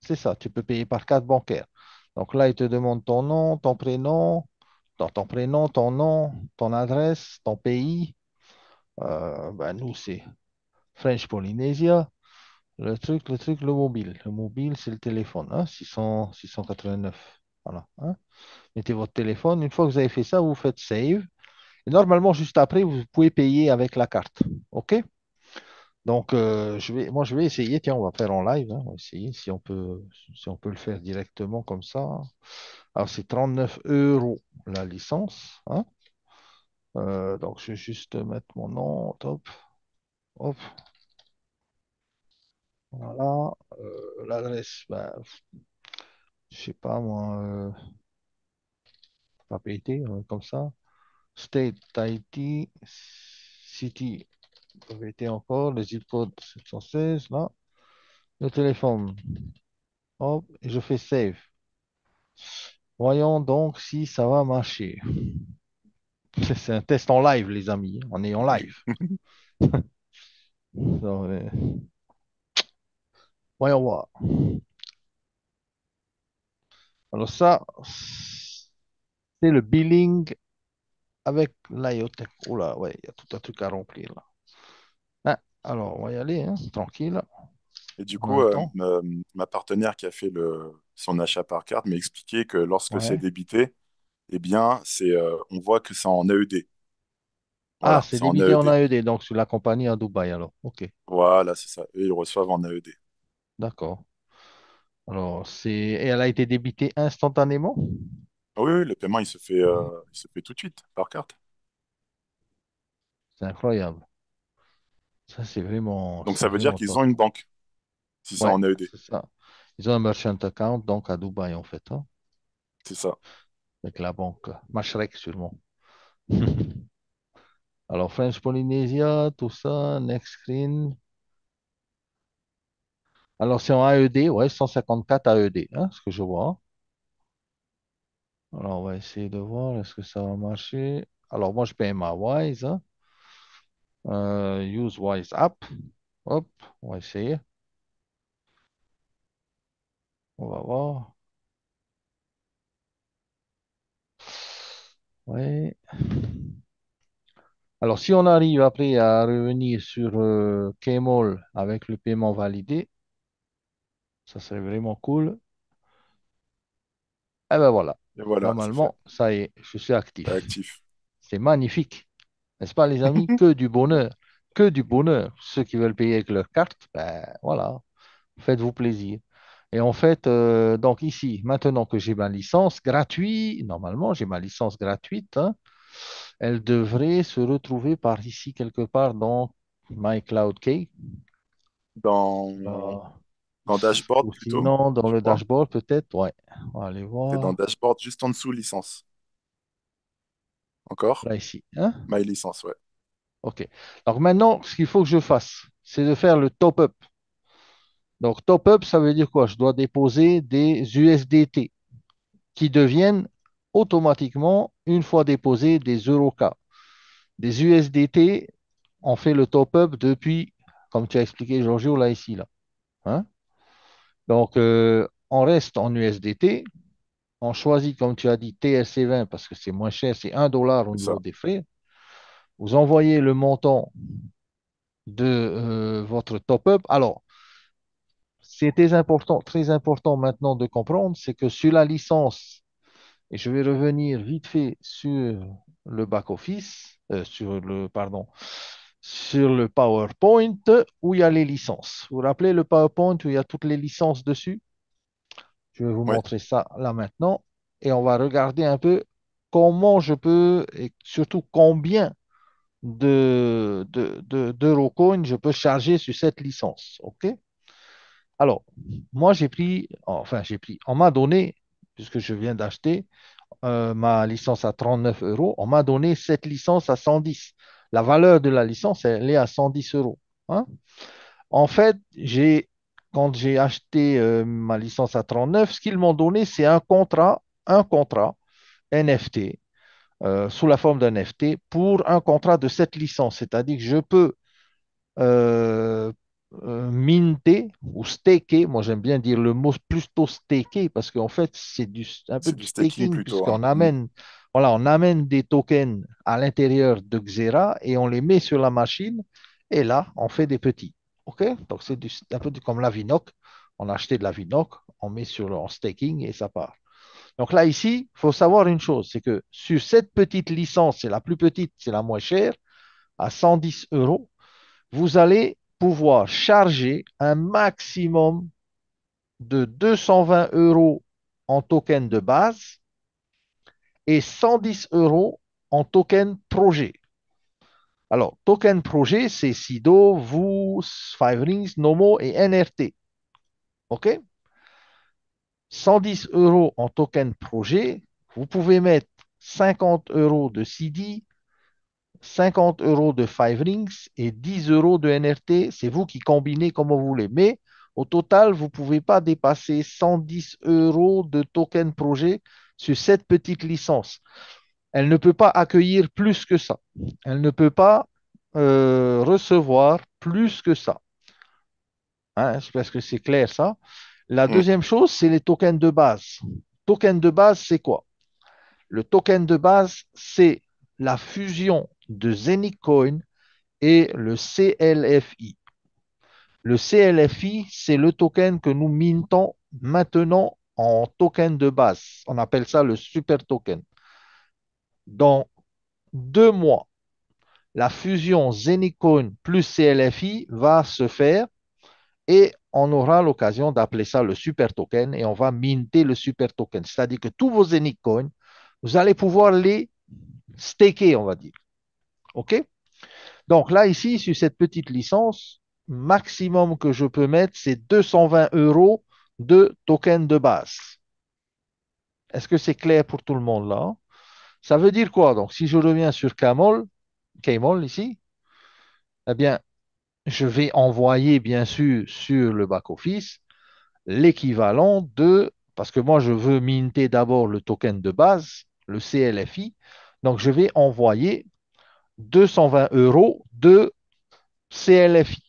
C'est ça, tu peux payer par carte bancaire. Donc là, il te demande ton nom, ton prénom, ton, ton prénom, ton nom, ton adresse, ton pays. Euh, ben, nous, c'est French Polynesia. Le truc, le truc, le mobile. Le mobile, c'est le téléphone, 689. Hein, voilà. Hein mettez votre téléphone. Une fois que vous avez fait ça, vous faites save. Et normalement, juste après, vous pouvez payer avec la carte. OK? Donc, euh, je vais, moi, je vais essayer. Tiens, on va faire en live. Hein. essayer si on, peut, si on peut le faire directement comme ça. Alors, c'est 39 euros la licence. Hein. Euh, donc, je vais juste mettre mon nom. Top. Hop. Voilà. Euh, l'adresse, ben, je sais pas moi. Propriété hein, comme ça. State, Tahiti, City, Propriété encore. le zip code 716, là. Le téléphone. Hop, et je fais save. Voyons donc si ça va marcher. C'est un test en live, les amis. Hein, on est en live. Voyons voir. Alors ça, c'est le billing avec l'IoTech. Oula, ouais, il y a tout un truc à remplir là. Ah, alors, on va y aller, hein, tranquille. Et du coup, euh, ma, partenaire qui a fait son achat par carte m'a expliqué que lorsque c'est débité, eh bien, euh, on voit que c'est en AED. ah, c'est débité en AED. E donc sur la compagnie à Dubaï alors. OK. Voilà, c'est ça. Et ils reçoivent en AED. D'accord. Alors, c'est... Et elle a été débitée instantanément? Ah oui, le paiement, il se fait, euh, il se fait tout de suite par carte. C'est incroyable. Ça, c'est vraiment, Donc, ça veut dire qu'ils ont une banque, si c'est en AED. c'est ça. Ils ont un merchant account, donc à Dubaï, en fait, hein. C'est ça. avec la banque. Mashrek, sûrement. Alors, French Polynesia, tout ça, Next Screen. Alors, c'est en AED, ouais, 154 AED, hein, ce que je vois. Alors, on va essayer de voir, est-ce que ça va marcher? Alors, moi, je paye ma Wise. Hein. Euh, use Wise App. Hop, on va essayer. On va voir. Oui. Alors, si on arrive après à revenir sur euh, Kmall avec le paiement validé, ça serait vraiment cool. Et eh ben voilà. Normalement, ça y est, je suis actif. actif. C'est magnifique. N'est-ce pas, les amis Que du bonheur. Que du bonheur. Ceux qui veulent payer avec leur carte, ben voilà, faites-vous plaisir. Et en fait, euh, donc ici, maintenant que j'ai ma licence gratuite, normalement, j'ai ma licence gratuite, hein, elle devrait se retrouver par ici quelque part dans My Cloud Key. Dans. Dans dashboard dans le dashboard peut-être, ouais. On va aller voir. C'est dans dashboard juste en dessous licence. Encore? Là ici, hein? My licence, ouais. OK. Alors maintenant, ce qu'il faut que je fasse, c'est de faire le top-up. Donc top-up, ça veut dire quoi? Je dois déposer des USDT qui deviennent automatiquement, une fois déposés, des EuroK. Des USDT, on fait le top-up depuis, comme tu as expliqué, Giorgio, là, ici, là. Hein? Donc, euh, on reste en USDT. On choisit, comme tu as dit, TSC 20 parce que c'est moins cher, c'est 1 dollar au niveau des frais. Vous envoyez le montant de euh, votre top-up. Alors, c'était important, très important maintenant de comprendre, c'est que sur la licence, et je vais revenir vite fait sur le back-office, euh, sur le, pardon, sur le PowerPoint où il y a les licences. Vous vous rappelez le PowerPoint où il y a toutes les licences dessus Je vais vous montrer ça là maintenant et on va regarder un peu comment je peux et surtout combien de, je peux charger sur cette licence. OK Alors, moi j'ai pris, enfin j'ai pris, on m'a donné, puisque je viens d'acheter euh, ma licence à 39 euros, on m'a donné cette licence à 110 la valeur de la licence, elle est à 110 euros. Hein. En fait, j'ai, quand j'ai acheté euh, ma licence à 39, ce qu'ils m'ont donné, c'est un contrat, un contrat NFT, euh, sous la forme d'un NFT, pour un contrat de cette licence. C'est-à-dire que je peux euh, minter ou staker, moi j'aime bien dire le mot plutôt staker, parce qu'en fait, c'est un peu du staking, hein. amène voilà, on amène des tokens à l'intérieur de Xera et on les met sur la machine et là, on fait des petits. OK Donc, c'est un peu comme la Vinoc. On a acheté de la Vinoc, on met sur le staking et ça part. Donc là, ici, il faut savoir une chose, c'est que sur cette petite licence, c'est la plus petite, c'est la moins chère, à 110 euros, vous allez pouvoir charger un maximum de 220 euros en token de base et 110 euros en token projet. Alors, token projet, c'est SIDO, vous, Five Rings, Nomo et NRT. OK 110 euros en token projet. Vous pouvez mettre 50 euros de CD, 50 euros de Five Rings et 10 euros de NRT. C'est vous qui combinez comme vous voulez. Mais au total, vous ne pouvez pas dépasser 110 euros de token projet sur cette petite licence. Elle ne peut pas accueillir plus que ça. Elle ne peut pas euh, recevoir plus que ça. Hein, parce que c'est clair ça. La mm. deuxième chose, c'est les tokens de base. Token de base, c'est quoi Le token de base, c'est la fusion de Zenicoin et le CLFI. Le CLFI, c'est le token que nous mintons maintenant en token de base. On appelle ça le super token. Dans deux mois, la fusion Zenicoin plus CLFI va se faire et on aura l'occasion d'appeler ça le super token et on va minter le super token. C'est-à-dire que tous vos Zenicon, vous allez pouvoir les staker, on va dire. OK Donc là, ici, sur cette petite licence, maximum que je peux mettre, c'est 220 euros de tokens de base. Est-ce que c'est clair pour tout le monde là Ça veut dire quoi Donc, si je reviens sur Kmol KMOL ici, eh bien, je vais envoyer bien sûr sur le back-office l'équivalent de, parce que moi je veux minter d'abord le token de base, le CLFI, donc je vais envoyer 220 euros de CLFI.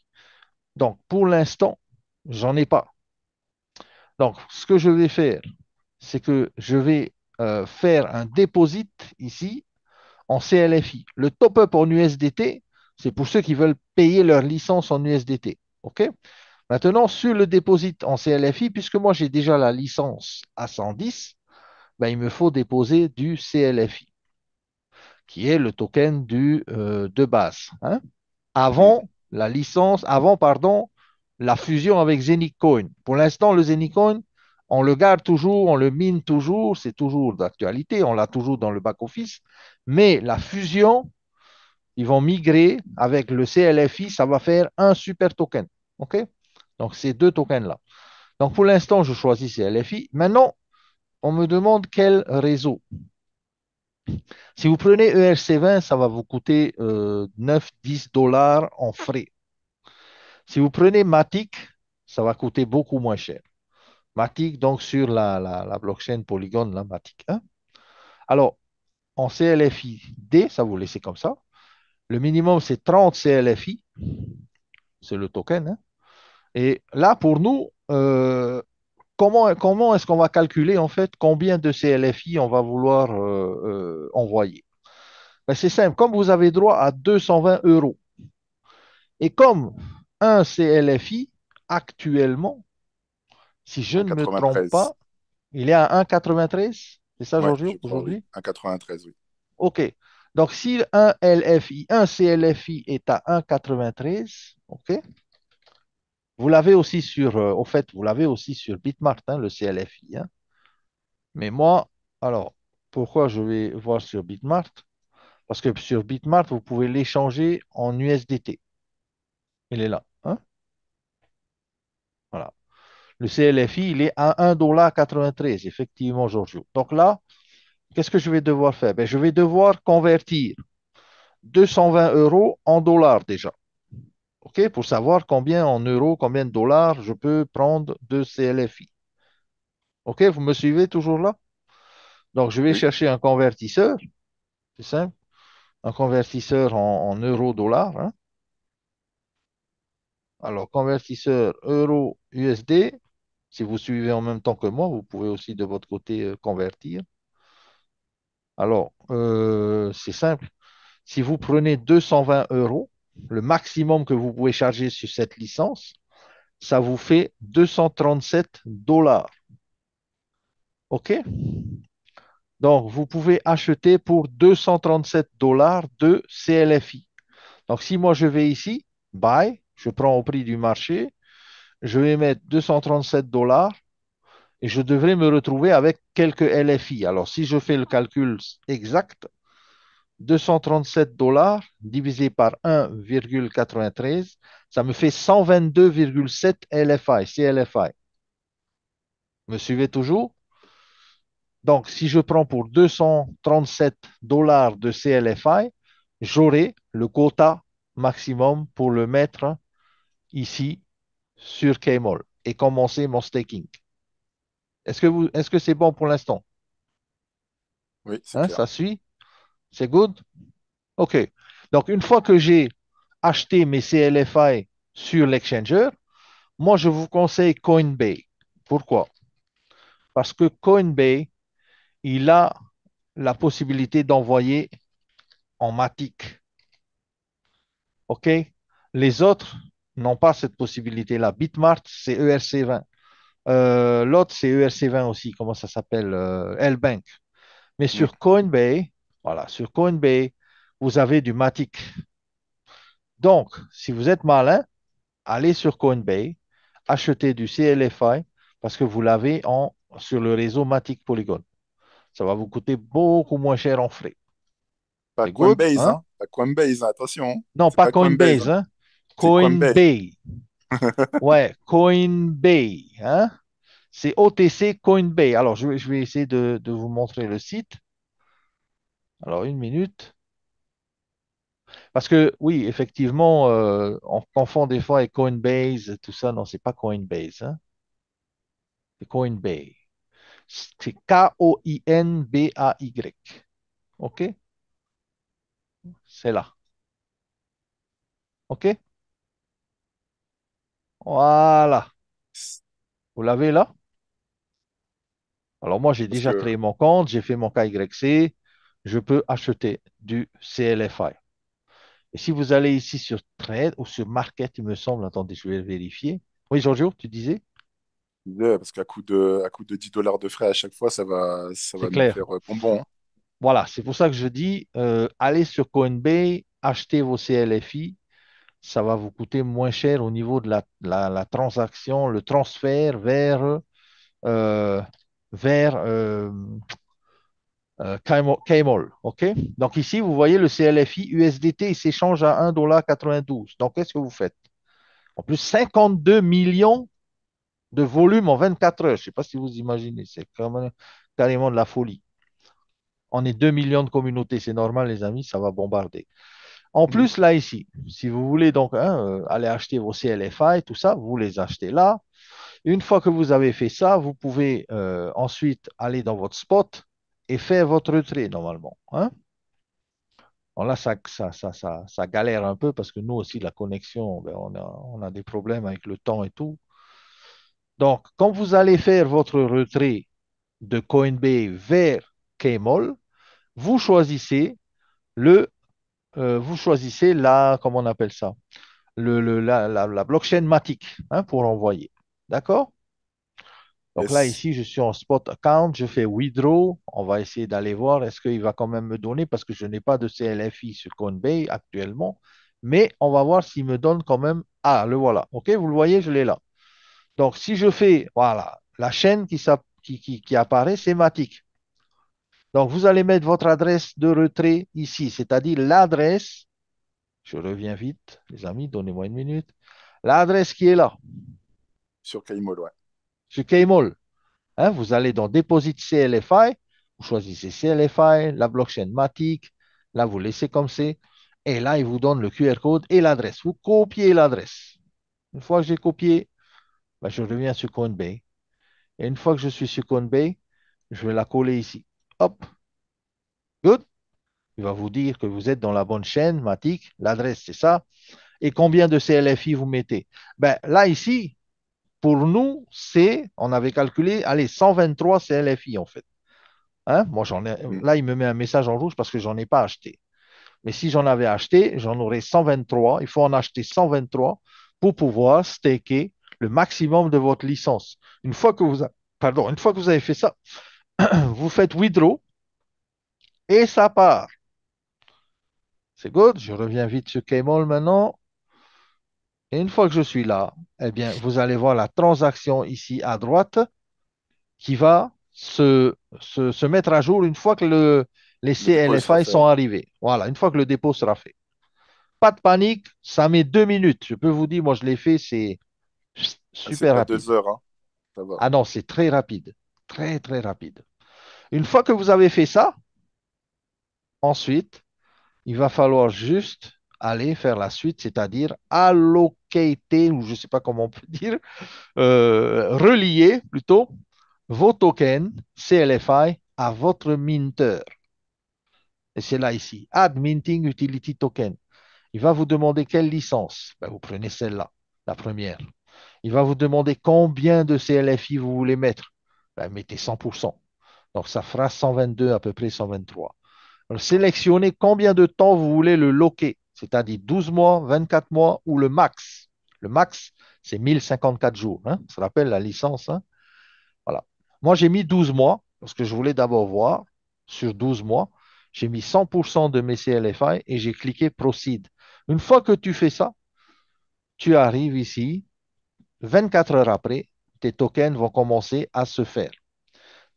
Donc pour l'instant, j'en ai pas. Donc, ce que je vais faire, c'est que je vais euh, faire un déposit ici en CLFI. Le top-up en USDT, c'est pour ceux qui veulent payer leur licence en USDT. OK Maintenant, sur le déposit en CLFI, puisque moi j'ai déjà la licence à 110, ben, il me faut déposer du CLFI, qui est le token euh, de base. Hein, avant la licence, avant, pardon, la fusion avec Zenicoin. Pour l'instant, le Zenicoin, on le garde toujours, on le mine toujours, c'est toujours d'actualité, on l'a toujours dans le back-office, mais la fusion, ils vont migrer avec le CLFI, ça va faire un super token. OK Donc, ces deux tokens-là. Donc, pour l'instant, je choisis CLFI. Maintenant, on me demande quel réseau. Si vous prenez ERC20, ça va vous coûter 9-10 euh, dollars en frais. Si vous prenez Matic, ça va coûter beaucoup moins cher. Matic, donc sur la, blockchain Polygon, la Matic. Alors, en CLFI D, ça vous laissez comme ça. Le minimum, c'est 30 CLFI. C'est le token. Hein. Et là, pour nous, euh, comment, comment est-ce qu'on va calculer en fait combien de CLFI on va vouloir euh, euh, envoyer ben, C'est simple. Comme vous avez droit à 220 euros. Et comme un CLFI actuellement, si je ne me trompe pas, il est à 1,93, c'est ça ouais, aujourd'hui 1,93, oui. OK. Donc, si un LFI, un CLFI est à 1,93, OK Vous l'avez aussi sur, euh, au fait, vous l'avez aussi sur Bitmart, hein, le CLFI. Hein. Mais moi, alors, pourquoi je vais voir sur Bitmart Parce que sur Bitmart, vous pouvez l'échanger en USDT. Il est là. Voilà. Le CLFI, il est à 1,93$, effectivement, Giorgio. Donc là, qu'est-ce que je vais devoir faire ben, Je vais devoir convertir 220 euros en dollars déjà. OK Pour savoir combien en euros, combien de dollars je peux prendre de CLFI. OK Vous me suivez toujours là Donc, je vais chercher un convertisseur. C'est simple. Un convertisseur en, euros euro-dollar. Hein. Alors, convertisseur euro-USD, si vous suivez en même temps que moi, vous pouvez aussi de votre côté euh, convertir. Alors, euh, c'est simple. Si vous prenez 220 euros, le maximum que vous pouvez charger sur cette licence, ça vous fait 237 dollars. OK Donc, vous pouvez acheter pour 237 dollars de CLFI. Donc, si moi je vais ici, buy, je prends au prix du marché, je vais mettre 237 dollars et je devrais me retrouver avec quelques LFI. Alors, si je fais le calcul exact, 237 dollars divisé par 1,93, ça me fait 122,7 LFI, CLFI. Me suivez toujours? Donc, si je prends pour 237 dollars de CLFI, j'aurai le quota maximum pour le mettre ici sur KMall et commencer mon staking. Est-ce que vous, est-ce que c'est bon pour l'instant? Oui, hein, ça suit? C'est good? OK. Donc, une fois que j'ai acheté mes CLFI sur l'exchanger, moi, je vous conseille Coinbay. Pourquoi? Parce que Coinbay, il a la possibilité d'envoyer en matic. OK? Les autres, n'ont pas cette possibilité-là. Bitmart, c'est ERC20. Euh, l'autre, c'est ERC20 aussi, comment ça s'appelle LBank. Euh, L-Bank. Mais sur mm. Coinbase, voilà, sur Coinbase, vous avez du Matic. Donc, si vous êtes malin, allez sur Coinbase, achetez du CLFI parce que vous l'avez sur le réseau Matic Polygon. Ça va vous coûter beaucoup moins cher en frais. Pas Coinbase, hein? Hein? Pas Coinbase, hein, attention. Non, pas, Coinbase. Coinbase. ouais, Coinbase. Hein? C'est OTC Coinbase. Alors, je, vais essayer de, vous montrer le site. Alors, une minute. Parce que, oui, effectivement, on euh, confond des fois avec Coinbase, tout ça. Non, c'est pas Coinbase. Hein? C'est Coinbase. C'est K-O-I-N-B-A-Y. OK? C'est là. OK? Voilà. Vous l'avez là? Alors moi, j'ai déjà créé mon compte, j'ai fait mon KYC, je peux acheter du CLFI. Et si vous allez ici sur Trade ou sur Market, il me semble, attendez, je vais vérifier. Oui, Giorgio, tu disais? parce qu'à coup de, à de 10 dollars de frais à chaque fois, ça va, ça va nous faire euh, bonbon. Hein. Voilà, c'est pour ça que je dis, euh, allez sur Coinbase, achetez vos CLFI, ça va vous coûter moins cher au niveau de la, transaction, le transfert vers, euh, euh, euh KMOL. Donc ici, vous voyez le CLFI USDT, il s'échange à 1,92$. Donc qu'est-ce que vous faites En plus, 52 millions de volume en 24 heures. Je ne sais pas si vous imaginez, c'est carrément de la folie. On est 2 millions de communautés, c'est normal les amis, ça va bombarder. En mm. plus, là, ici, si vous voulez donc hein, euh, aller acheter vos CLFI, tout ça, vous les achetez là. Une fois que vous avez fait ça, vous pouvez euh, ensuite aller dans votre spot et faire votre retrait normalement. Hein. là, ça, ça, ça, ça, galère un peu parce que nous aussi, la connexion, ben, on, a, des problèmes avec le temps et tout. Donc, quand vous allez faire votre retrait de Coinbase vers Kmall, vous choisissez le euh, vous choisissez la, comment on appelle ça, la, blockchain Matic hein, pour envoyer. D'accord Donc là, ici, je suis en spot account, je fais withdraw. On va essayer d'aller voir est-ce qu'il va quand même me donner parce que je n'ai pas de CLFI sur Coinbase actuellement. Mais on va voir s'il me donne quand même. Ah, le voilà. OK, vous le voyez, je l'ai là. Donc si je fais, voilà, la chaîne qui, qui, qui, qui apparaît, c'est Matic. Donc, vous allez mettre votre adresse de retrait ici, c'est-à-dire l'adresse, je reviens vite, les amis, donnez-moi une minute, l'adresse qui est là. Sur Kmall, Sur Kmall. Hein, vous allez dans Deposit CLFI, vous choisissez CLFI, la blockchain Matic, là, vous laissez comme c'est, et là, il vous donne le QR code et l'adresse. Vous copiez l'adresse. Une fois que j'ai copié, ben, je reviens sur CoinBay. Et une fois que je suis sur CoinBay, je vais la coller ici. Hop. Good. Il va vous dire que vous êtes dans la bonne chaîne, Matic. L'adresse, c'est ça. Et combien de CLFI vous mettez ben, Là, ici, pour nous, c'est, on avait calculé, allez, 123 CLFI en fait. Hein Moi, j'en mm. là, il me met un message en rouge parce que je n'en ai pas acheté. Mais si j'en avais acheté, j'en aurais 123. Il faut en acheter 123 pour pouvoir staker le maximum de votre licence. Une fois que vous, une fois que vous avez fait ça, vous faites withdraw et ça part. C'est good. Je reviens vite sur Kmall maintenant. Et une fois que je suis là, eh bien, vous allez voir la transaction ici à droite qui va se, se, mettre à jour une fois que le, les CLFI sont arrivés. Voilà, une fois que le dépôt sera fait. Pas de panique, ça met deux minutes. Je peux vous dire, moi je l'ai fait, c'est super ah, rapide. Deux heures, hein. Ah non, c'est très rapide. Très, très rapide. Une fois que vous avez fait ça, ensuite, il va falloir juste aller faire la suite, c'est-à-dire allocater, ou je ne sais pas comment on peut dire, euh, relier plutôt vos tokens CLFI à votre minteur. Et c'est là ici, Add Minting Utility Token. Il va vous demander quelle licence. Ben, vous prenez celle-là, la première. Il va vous demander combien de CLFI vous voulez mettre. Ben, mettez 100%. Donc, ça fera 122, à peu près 123. sélectionnez combien de temps vous voulez le loquer, c'est-à-dire 12 mois, 24 mois ou le max. Le max, c'est 1054 jours. Hein. ça rappelle la licence. Hein. voilà. Moi, j'ai mis 12 mois parce que je voulais d'abord voir sur 12 mois. J'ai mis 100% de mes CLFI et j'ai cliqué Proceed. Une fois que tu fais ça, tu arrives ici. 24 heures après, tes tokens vont commencer à se faire.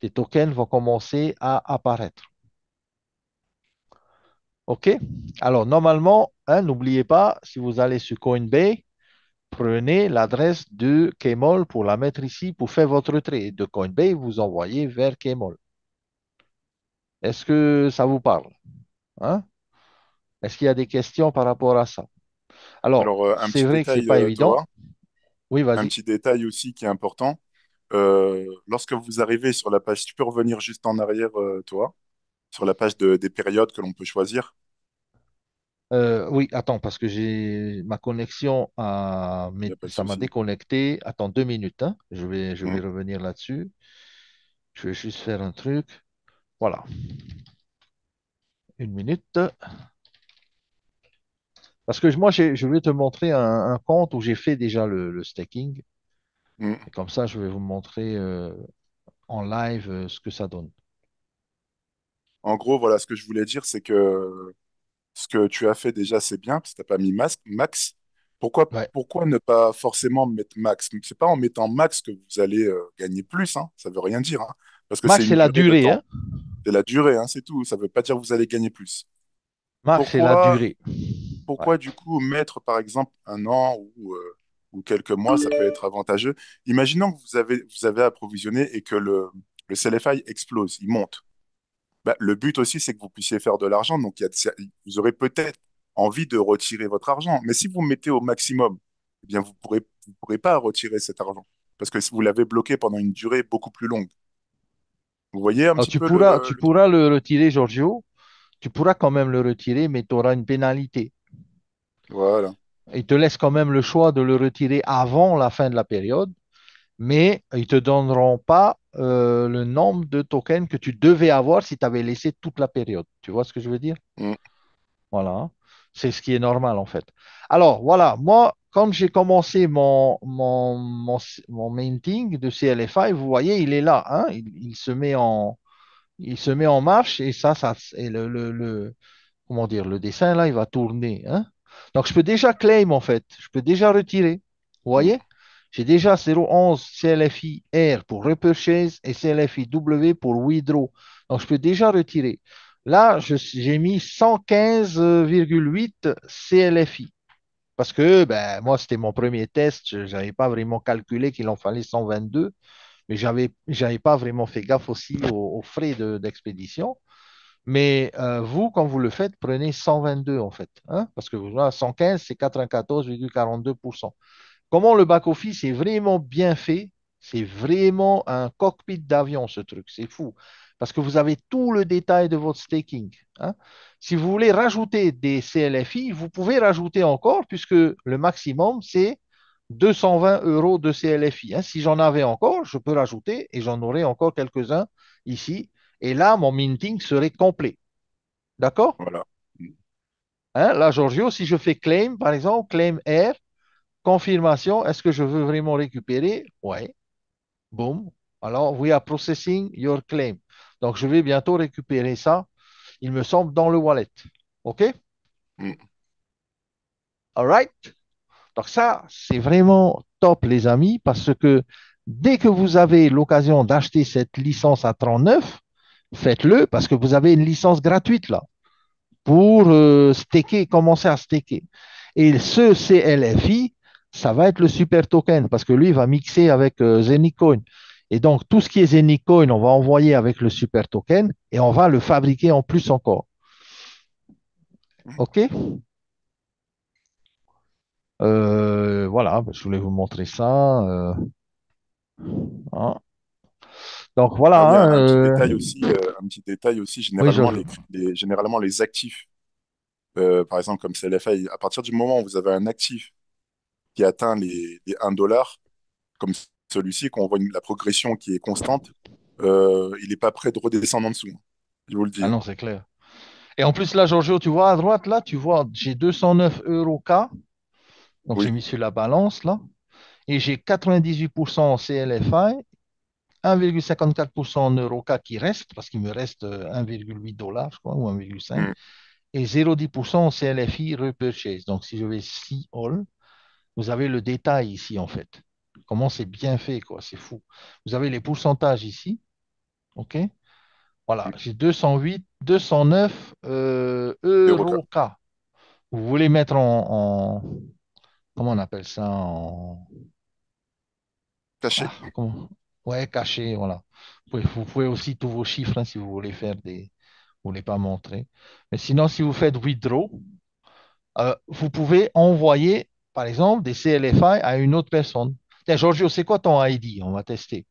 Tes tokens vont commencer à apparaître. OK Alors, normalement, hein, n'oubliez pas, si vous allez sur Coinbase, prenez l'adresse de Kemol pour la mettre ici pour faire votre retrait De Coinbase, vous envoyez vers Kemol Est-ce que ça vous parle hein Est-ce qu'il y a des questions par rapport à ça Alors, euh, c'est vrai que ce n'est pas euh, évident. Un petit détail aussi qui est important. Euh, lorsque vous arrivez sur la page, tu peux revenir juste en arrière, euh, toi, sur la page des périodes que l'on peut choisir. Euh, oui, attends, parce que j'ai ma connexion à ça m'a déconnecté. Attends deux minutes, hein. Je vais, mm. revenir là-dessus. Je vais juste faire un truc. Voilà, une minute. Parce que moi, je vais te montrer un, compte où j'ai fait déjà le, le staking. Mm. comme ça, je vais vous montrer euh, en live euh, ce que ça donne. En gros, voilà, ce que je voulais dire, c'est que ce que tu as fait déjà, c'est bien, parce que tu n'as pas mis max. Pourquoi, pourquoi ne pas forcément mettre max Ce n'est pas en mettant max que vous allez euh, gagner plus, hein. ça ne veut rien dire. Hein. max, c'est la durée. Hein. c'est la durée, c'est tout. Ça ne veut pas dire que vous allez gagner plus. Max, c'est la durée pourquoi du coup mettre par exemple un an euh, ou, quelques mois, ça peut être avantageux Imaginons que vous avez, vous avez approvisionné et que le, le CLFI explose, il monte. Bah, le but aussi, c'est que vous puissiez faire de l'argent. Donc, y vous aurez peut-être envie de retirer votre argent. Mais si vous mettez au maximum, eh bien, vous ne pourrez, pourrez pas retirer cet argent parce que vous l'avez bloqué pendant une durée beaucoup plus longue. Vous voyez tu tu pourras le retirer, Giorgio. Tu pourras quand même le retirer, mais tu auras une pénalité. Voilà. Il te laisse quand même le choix de le retirer avant la fin de la période, mais ils ne te donneront pas euh, le nombre de tokens que tu devais avoir si tu avais laissé toute la période. Tu vois ce que je veux dire mm. Voilà. C'est ce qui est normal en fait. Alors voilà, moi, quand j'ai commencé mon, mon, mon, minting de CLFI, vous voyez, il est là. Hein il, se met en, il se met en marche et ça, ça et le, le comment dire, le dessin là, il va tourner. Hein donc, je peux déjà claim, en fait. Je peux déjà retirer. Vous voyez J'ai déjà 011 CLFI R pour repurchase et CLFI W pour withdraw. Donc, je peux déjà retirer. Là, j'ai mis 115,8 CLFI. Parce que ben, moi, c'était mon premier test. Je n'avais pas vraiment calculé qu'il en fallait 122. Mais je n'avais pas vraiment fait gaffe aussi aux, frais d'expédition. Mais euh, vous, quand vous le faites, prenez 122 en fait, hein, parce que 115, c'est 94,42%. Comment le back-office est vraiment bien fait C'est vraiment un cockpit d'avion, ce truc, c'est fou, parce que vous avez tout le détail de votre staking. Hein. Si vous voulez rajouter des CLFI, vous pouvez rajouter encore, puisque le maximum, c'est 220 euros de CLFI. Hein. Si j'en avais encore, je peux rajouter, et j'en aurais encore quelques-uns ici et là, mon minting serait complet. D'accord Voilà. Hein là, Giorgio, si je fais claim, par exemple, claim R, confirmation, est-ce que je veux vraiment récupérer Oui. Boom. Alors, we are processing your claim. Donc, je vais bientôt récupérer ça, il me semble, dans le wallet. OK mm. All right Donc, ça, c'est vraiment top, les amis, parce que dès que vous avez l'occasion d'acheter cette licence à 39, faites-le parce que vous avez une licence gratuite là pour euh, staker, commencer à staker. Et ce CLFI, ça va être le super token parce que lui il va mixer avec Zenicon euh, Zenicoin. Et donc tout ce qui est Zenicoin, on va envoyer avec le super token et on va le fabriquer en plus encore. OK euh, Voilà, je voulais vous montrer ça. Hein. Donc voilà. Ah, hein, euh, euh, un, petit détail aussi, un généralement, les, actifs, euh, par exemple comme CLFI, à partir du moment où vous avez un actif qui atteint les, 1 dollar, comme celui-ci, qu'on voit la progression qui est constante, il n'est pas prêt de redescendre en dessous. Je vous le dis. Ah non, c'est clair. Et en plus, là, Giorgio, tu vois à droite, là, tu vois, j'ai 209 euros K. Donc, j'ai mis sur la balance, là. Et j'ai 98% en CLFI 1,54% en euros cas qui reste, parce qu'il me reste 1,8 euh, dollars, je crois, ou 1,5, mm. et 0,10% en CLFI repurchase. Donc, si je vais see all, vous avez le détail ici, en fait. Comment c'est bien fait, quoi, c'est fou. Vous avez les pourcentages ici, OK Voilà, mm. j'ai 208, 209 euh, euros cas. Vous voulez mettre en, Comment on appelle ça Caché. Ah, Ouais, caché, voilà. Vous pouvez, aussi tous vos chiffres hein, si vous voulez faire des. Vous ne voulez pas montrer. Mais sinon, si vous faites withdraw, euh, vous pouvez envoyer, par exemple, des CLFI à une autre personne. Tiens, Giorgio, c'est quoi ton ID? On va tester.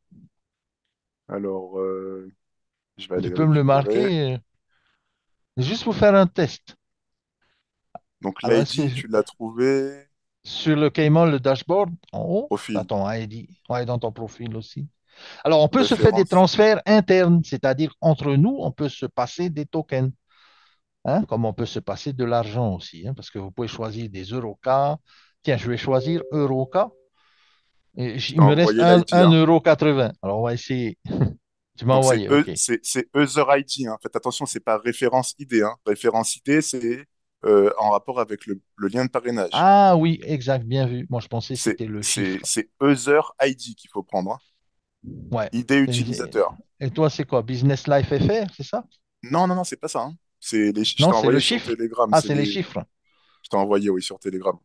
Alors, euh, je vais Tu peux me le marquer? Juste pour faire un test. Donc, là, ah, l'ID, tu l'as trouvé. sur le Cayman, le dashboard, en haut, Profil. ton ID. Oui, dans ton profil aussi. Alors, on peut se faire des transferts internes, c'est-à-dire entre nous, on peut se passer des tokens, hein, comme on peut se passer de l'argent aussi, hein, parce que vous pouvez choisir des Eurocas. Tiens, je vais choisir Euroca. il me reste 1,80€. Alors, on va essayer. tu m'as envoyé. E, c'est Other ID. Hein. Faites attention, c'est pas référence ID. Référence ID, c'est euh, en rapport avec le, lien de parrainage. Ah oui, exact, bien vu. Moi, je pensais que c'était le C'est User ID qu'il faut prendre. Idée utilisateur. Et, toi, c'est quoi Business Life FR, c'est ça Non, non, non, c'est pas ça. Hein. C'est les chiffres. Non, Telegram. Ah, c'est les... chiffres. Je t'ai envoyé, oui, sur Telegram.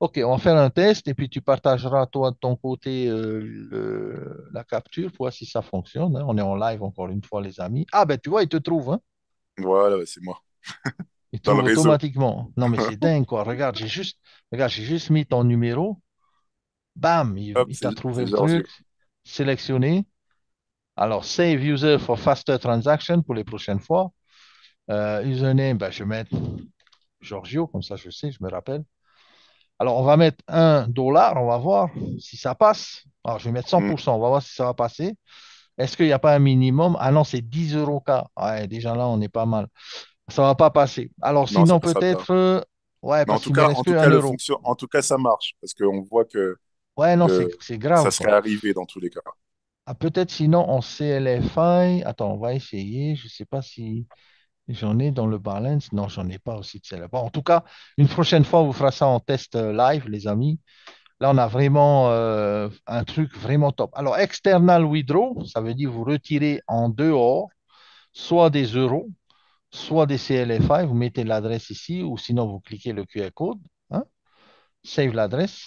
Ok, on va faire un test et puis tu partageras toi de ton côté euh, la capture pour voir si ça fonctionne. Hein. On est en live encore une fois, les amis. Ah ben tu vois, il te trouve. Hein. Voilà, c'est moi. il te trouve automatiquement. Non mais c'est dingue quoi. Regarde, j'ai juste, j'ai juste mis ton numéro. Bam, il t'a trouvé le truc sélectionner. Alors, Save User for Faster Transaction pour les prochaines fois. Euh, username, ben, je vais mettre Giorgio, comme ça je sais, je me rappelle. Alors, on va mettre un dollar, on va voir si ça passe. Alors, je vais mettre 100%, mm. on va voir si ça va passer. Est-ce qu'il n'y a pas un minimum Ah non, c'est 10 euros K. Ah déjà là, on est pas mal. Ça ne va pas passer. Alors, sinon, peut-être. Euh, ouais, en, tout en tout cas, ça marche, parce qu'on voit que Ouais, non, euh, c'est, grave. Ça serait arrivé dans tous les cas. Ah, peut-être sinon en CLFI. Attends, on va essayer. Je ne sais pas si j'en ai dans le balance. Non, j'en ai pas aussi de CLFI. en tout cas, une prochaine fois, on vous fera ça en test euh, live, les amis. Là, on a vraiment euh, un truc vraiment top. Alors, external withdraw, ça veut dire vous retirez en dehors soit des euros, soit des CLFI. Vous mettez l'adresse ici ou sinon vous cliquez le QR code. Hein. Save l'adresse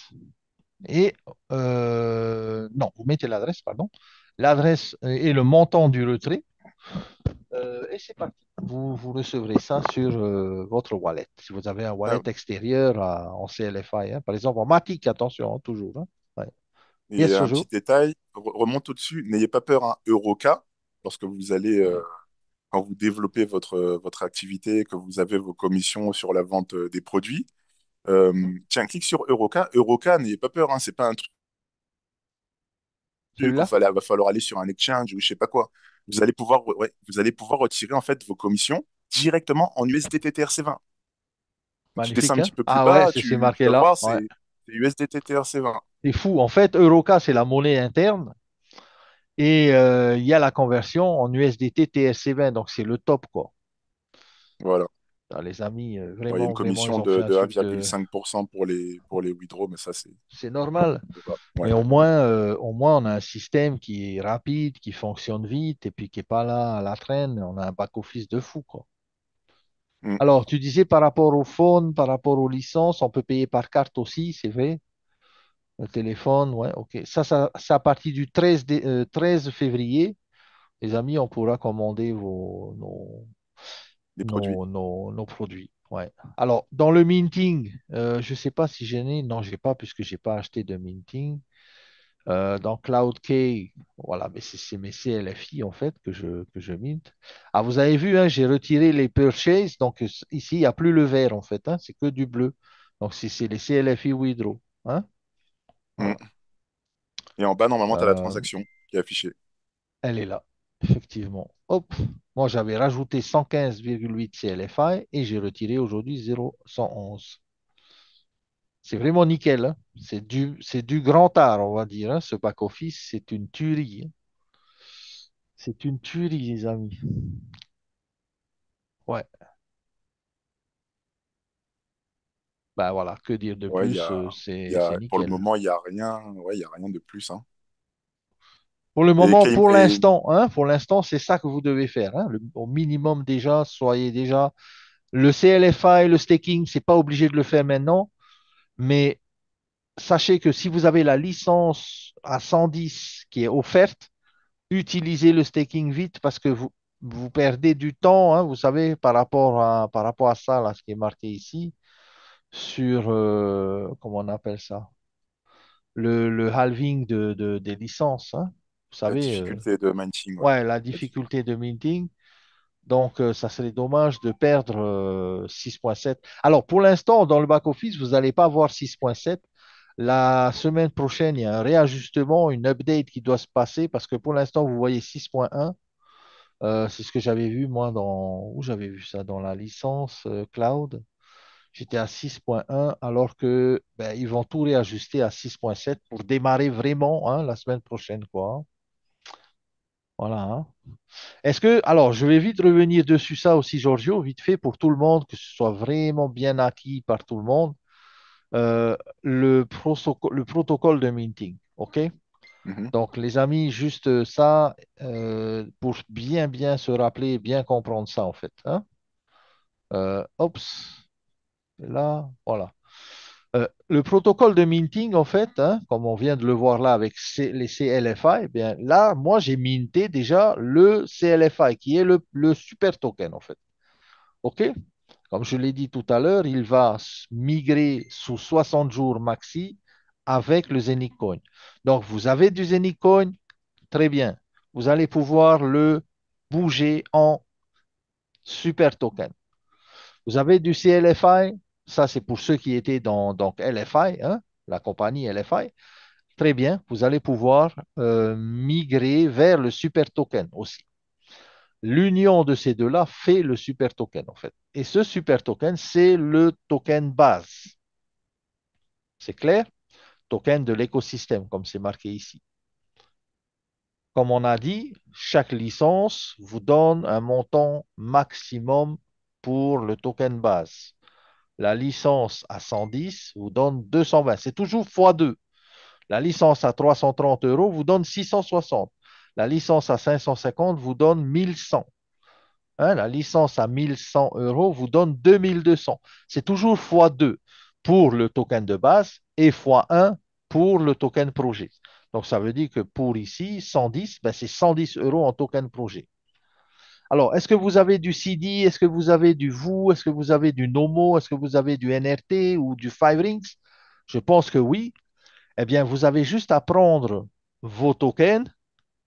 et euh, non, vous mettez l'adresse, pardon, l'adresse euh, et le montant du retrait. Euh, et c'est parti. Vous, vous, recevrez ça sur votre wallet. Si vous avez un wallet ah. extérieur en CLFI, hein, par exemple en Matic, attention, hein, toujours. Hein. un petit détail, remonte au-dessus, n'ayez pas peur, un EuroK, lorsque vous allez, quand vous développez votre, votre activité, que vous avez vos commissions sur la vente des produits, euh, tiens, clique sur Euroca. Euroca, n'ayez pas peur, hein, c'est pas un truc. Il va falloir, aller sur un exchange ou je sais pas quoi. Vous allez pouvoir, ouais, vous allez pouvoir retirer en fait vos commissions directement en USDT TRC20. Tu descends un hein petit peu plus ah bas, c'est marqué là. C'est USDT TRC20. C'est fou. En fait, Euroca, c'est la monnaie interne. Et euh, il y a la conversion en USDT TRC20. Donc, c'est le top, quoi. Voilà les amis, vraiment. Euh, il y a une commission de, 1,5% euh, pour les, pour les withdraws, mais ça, c'est. C'est normal. Mais au moins, euh, au moins, on a un système qui est rapide, qui fonctionne vite et puis qui n'est pas là à la traîne. On a un back-office de fou, mm. Alors, tu disais par rapport au phone, par rapport aux licences, on peut payer par carte aussi, c'est vrai. Le téléphone, ouais, ok. Ça, ça, ça à partir du 13, 13 février, les amis, on pourra commander vos, nos, produits. Ouais. Alors, dans le minting, euh, je ne sais pas si j'ai Non, je n'ai pas, puisque je n'ai pas acheté de minting. Euh, dans CloudKey, voilà, mais c'est mes CLFI en fait que je, que je mint. Ah, vous avez vu, hein, j'ai retiré les purchases, donc euh, ici, il n'y a plus le vert en fait, hein. c'est que du bleu. Donc, c'est les CLFI withdraw. Hein mm. Et en bas, normalement, tu as la euh, transaction qui est affichée. Elle est là, effectivement. Hop, moi j'avais rajouté 115,8 CLFI et j'ai retiré aujourd'hui 0,111. C'est vraiment nickel. Hein. c'est du, du, grand art, on va dire. Hein. ce back office, c'est une tuerie. Hein. c'est une tuerie, les amis. Ouais. Ben voilà, que dire de plus euh, Pour le moment, il n'y a rien. Ouais, il a rien de plus. Pour le moment, pour l'instant, hein, pour l'instant, c'est ça que vous devez faire. Hein. au minimum déjà, soyez déjà. Le CLFI, et le staking, c'est pas obligé de le faire maintenant, mais sachez que si vous avez la licence à 110 qui est offerte, utilisez le staking vite parce que vous, vous perdez du temps, hein, vous savez, par rapport à, par rapport à ça, là, ce qui est marqué ici, sur, euh, comment on appelle ça, le, halving de, des licences. Vous savez, la euh, difficulté de minting. Ouais. la difficulté de minting. Donc, euh, ça serait dommage de perdre 6.7. Euh, alors, pour l'instant, dans le back-office, vous n'allez pas voir 6.7. La semaine prochaine, il y a un réajustement, une update qui doit se passer parce que pour l'instant, vous voyez 6.1. c'est ce que j'avais vu, moi, dans. Où j'avais vu ça Dans la licence cloud. J'étais à 6.1, alors que ben, ils vont tout réajuster à 6.7 pour démarrer vraiment hein, la semaine prochaine, quoi. Voilà. Hein. Est-ce que, alors, je vais vite revenir dessus ça aussi, Giorgio, vite fait, pour tout le monde, que ce soit vraiment bien acquis par tout le monde, euh, le, protocole de minting. OK mm-hmm. Donc, les amis, juste ça, euh, pour bien, bien se rappeler, bien comprendre ça, en fait. Hein euh, là, voilà. Euh, le protocole de minting, en fait, hein, comme on vient de le voir là avec les CLFI, eh bien là, moi, j'ai minté déjà le CLFI, qui est le, super token, en fait. OK Comme je l'ai dit tout à l'heure, il va migrer sous 60 jours maxi avec le Zenith Donc, vous avez du Zenith très bien. Vous allez pouvoir le bouger en super token. Vous avez du CLFI, ça, c'est pour ceux qui étaient dans donc LFI, hein, la compagnie LFI. Très bien, vous allez pouvoir euh, migrer vers le super token aussi. L'union de ces deux-là fait le super token, en fait. Et ce super token, c'est le token base. C'est clair? Token de l'écosystème, comme c'est marqué ici. Comme on a dit, chaque licence vous donne un montant maximum pour le token base. La licence à 110 vous donne 220. C'est toujours x2. La licence à 330 euros vous donne 660. La licence à 550 vous donne 1100. Hein, la licence à 1100 euros vous donne 2200. C'est toujours x2 pour le token de base et x1 pour le token projet. Donc ça veut dire que pour ici, 110, ben, c'est 110 euros en token projet. Alors, est-ce que vous avez du CD Est-ce que vous avez du VU Est-ce que vous avez du NOMO Est-ce que vous avez du NRT ou du Five Rings Je pense que oui. Eh bien, vous avez juste à prendre vos tokens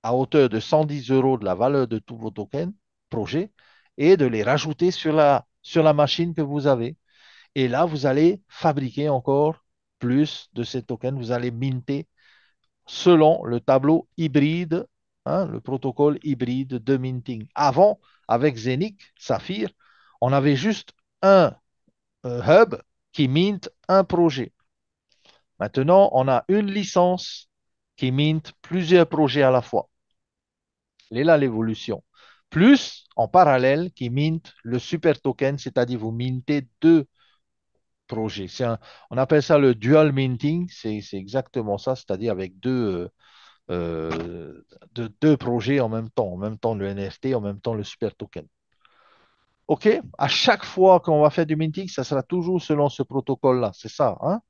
à hauteur de 110 euros de la valeur de tous vos tokens, projets, et de les rajouter sur la, sur la machine que vous avez. Et là, vous allez fabriquer encore plus de ces tokens. Vous allez minter selon le tableau hybride Hein, le protocole hybride de minting. Avant, avec Zenic, Saphir, on avait juste un euh, hub qui mint un projet. Maintenant, on a une licence qui mint plusieurs projets à la fois. C'est là l'évolution. Plus, en parallèle, qui mint le super token, c'est-à-dire vous mintez deux projets. on appelle ça le dual minting, c'est exactement ça, c'est-à-dire avec deux, euh, euh, de deux projets en même temps, en même temps le NFT, en même temps le super token. OK À chaque fois qu'on va faire du minting, ça sera toujours selon ce protocole-là. C'est ça. Hein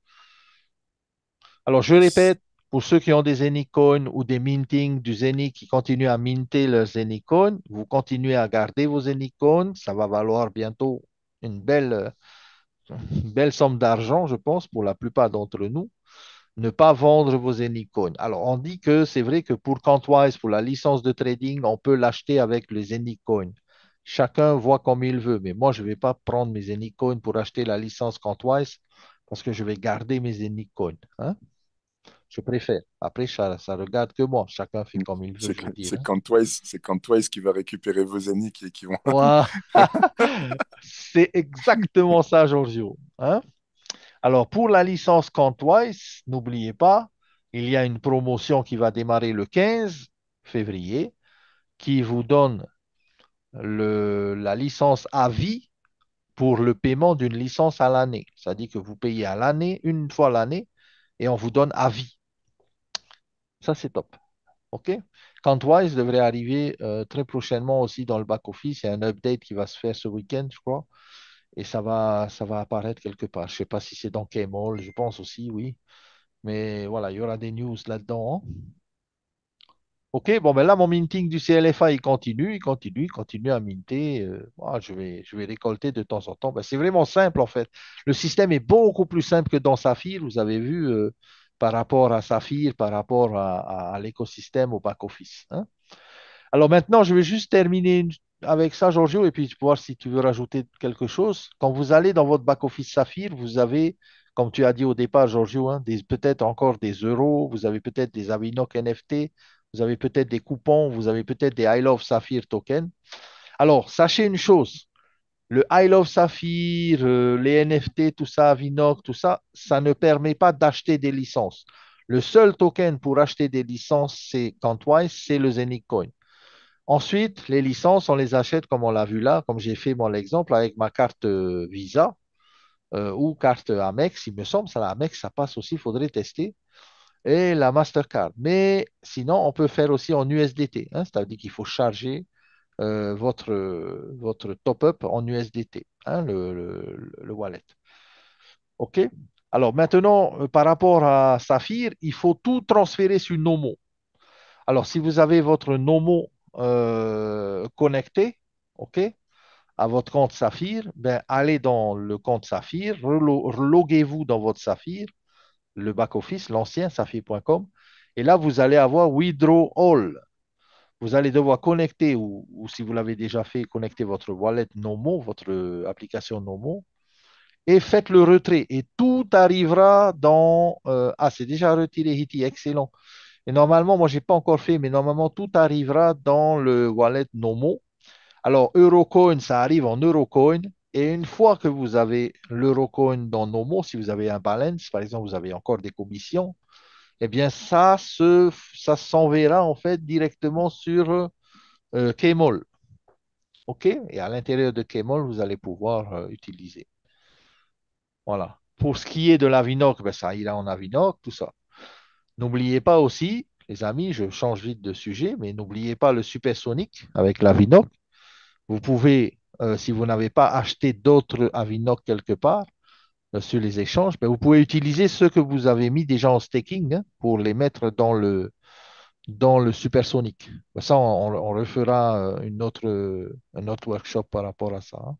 Alors, je répète, pour ceux qui ont des Zenicoin ou des mintings du ZENIC qui continuent à minter leurs Zenicoin, vous continuez à garder vos Zenicon, Ça va valoir bientôt une belle, une belle somme d'argent, je pense, pour la plupart d'entre nous ne pas vendre vos Anycoin. Alors, on dit que c'est vrai que pour CantWise, pour la licence de trading, on peut l'acheter avec les Anycoin. Chacun voit comme il veut, mais moi, je ne vais pas prendre mes Anycoin pour acheter la licence CantWise parce que je vais garder mes Anycoin. Hein. je préfère. Après, ça, ça, regarde que moi. Chacun fait comme il veut. C'est hein. qui va récupérer vos amis qui, qui vont. c'est exactement ça, Giorgio. Hein. Alors, pour la licence KantWise, n'oubliez pas, il y a une promotion qui va démarrer le 15 février qui vous donne la licence à vie pour le paiement d'une licence à l'année. C'est-à-dire que vous payez à l'année, une fois l'année, et on vous donne à vie. Ça, c'est top. OK Cantwise devrait arriver euh, très prochainement aussi dans le back-office. Il y a un update qui va se faire ce week-end, je crois et ça va, ça va apparaître quelque part. Je ne sais pas si c'est dans Kmall. je pense aussi, oui. Mais voilà, il y aura des news là-dedans. Hein. Ok, bon, ben là, mon minting du CLFA, il continue, il continue, il continue à minter. Euh, moi, je vais, je vais récolter de temps en temps. Ben, c'est vraiment simple, en fait. Le système est beaucoup plus simple que dans Saphir, vous avez vu, euh, par rapport à Saphir, par rapport à, l'écosystème au back-office. Hein. Alors maintenant, je vais juste terminer une avec ça, Giorgio, et puis tu peux voir si tu veux rajouter quelque chose. Quand vous allez dans votre back-office Saphir, vous avez, comme tu as dit au départ, Giorgio, hein, peut-être encore des euros, vous avez peut-être des Avinok NFT, vous avez peut-être des coupons, vous avez peut-être des I Love Saphir tokens. Alors, sachez une chose, le I Love Saphir, euh, les NFT, tout ça, Avinok, tout ça, ça ne permet pas d'acheter des licences. Le seul token pour acheter des licences, c'est Cantwise, c'est le Zenith Coin. Ensuite, les licences, on les achète comme on l'a vu là, comme j'ai fait mon exemple avec ma carte euh, Visa euh, ou carte Amex, il me semble, ça, Amex, ça passe aussi, il faudrait tester, et la Mastercard. Mais sinon, on peut faire aussi en USDT, hein. c'est-à-dire qu'il faut charger euh, votre, votre top-up en USDT, hein, le, wallet. OK Alors maintenant, par rapport à Saphir, il faut tout transférer sur Nomo. Alors, si vous avez votre Nomo euh, connecté ok, à votre compte Saphir, ben, allez dans le compte Saphir, reloguez-vous dans votre Saphir, le back-office, l'ancien saphir.com, et là, vous allez avoir Withdraw All. Vous allez devoir connecter, ou, si vous l'avez déjà fait, connecter votre wallet Nomo, votre application Nomo, et faites le retrait. Et tout arrivera dans. Euh, ah, c'est déjà retiré, Hiti, excellent. Et normalement, moi, je n'ai pas encore fait, mais normalement, tout arrivera dans le wallet Nomo. Alors, Eurocoin, ça arrive en Eurocoin. Et une fois que vous avez l'Eurocoin dans Nomo, si vous avez un balance, par exemple, vous avez encore des commissions, eh bien, ça se, ça s'enverra en fait directement sur euh, Kmall. OK Et à l'intérieur de Kmall, vous allez pouvoir euh, utiliser. Voilà. Pour ce qui est de l'Avinoc, ben, ça ira en Avinoc, tout ça. N'oubliez pas aussi, les amis, je change vite de sujet, mais n'oubliez pas le Supersonic avec l'Avinoc. Vous pouvez, euh, si vous n'avez pas acheté d'autres Avinoc quelque part, euh, sur les échanges, ben, vous pouvez utiliser ceux que vous avez mis déjà en staking hein, pour les mettre dans le, dans le supersonic. Ça, on, refera euh, une autre, un autre workshop par rapport à ça. Hein.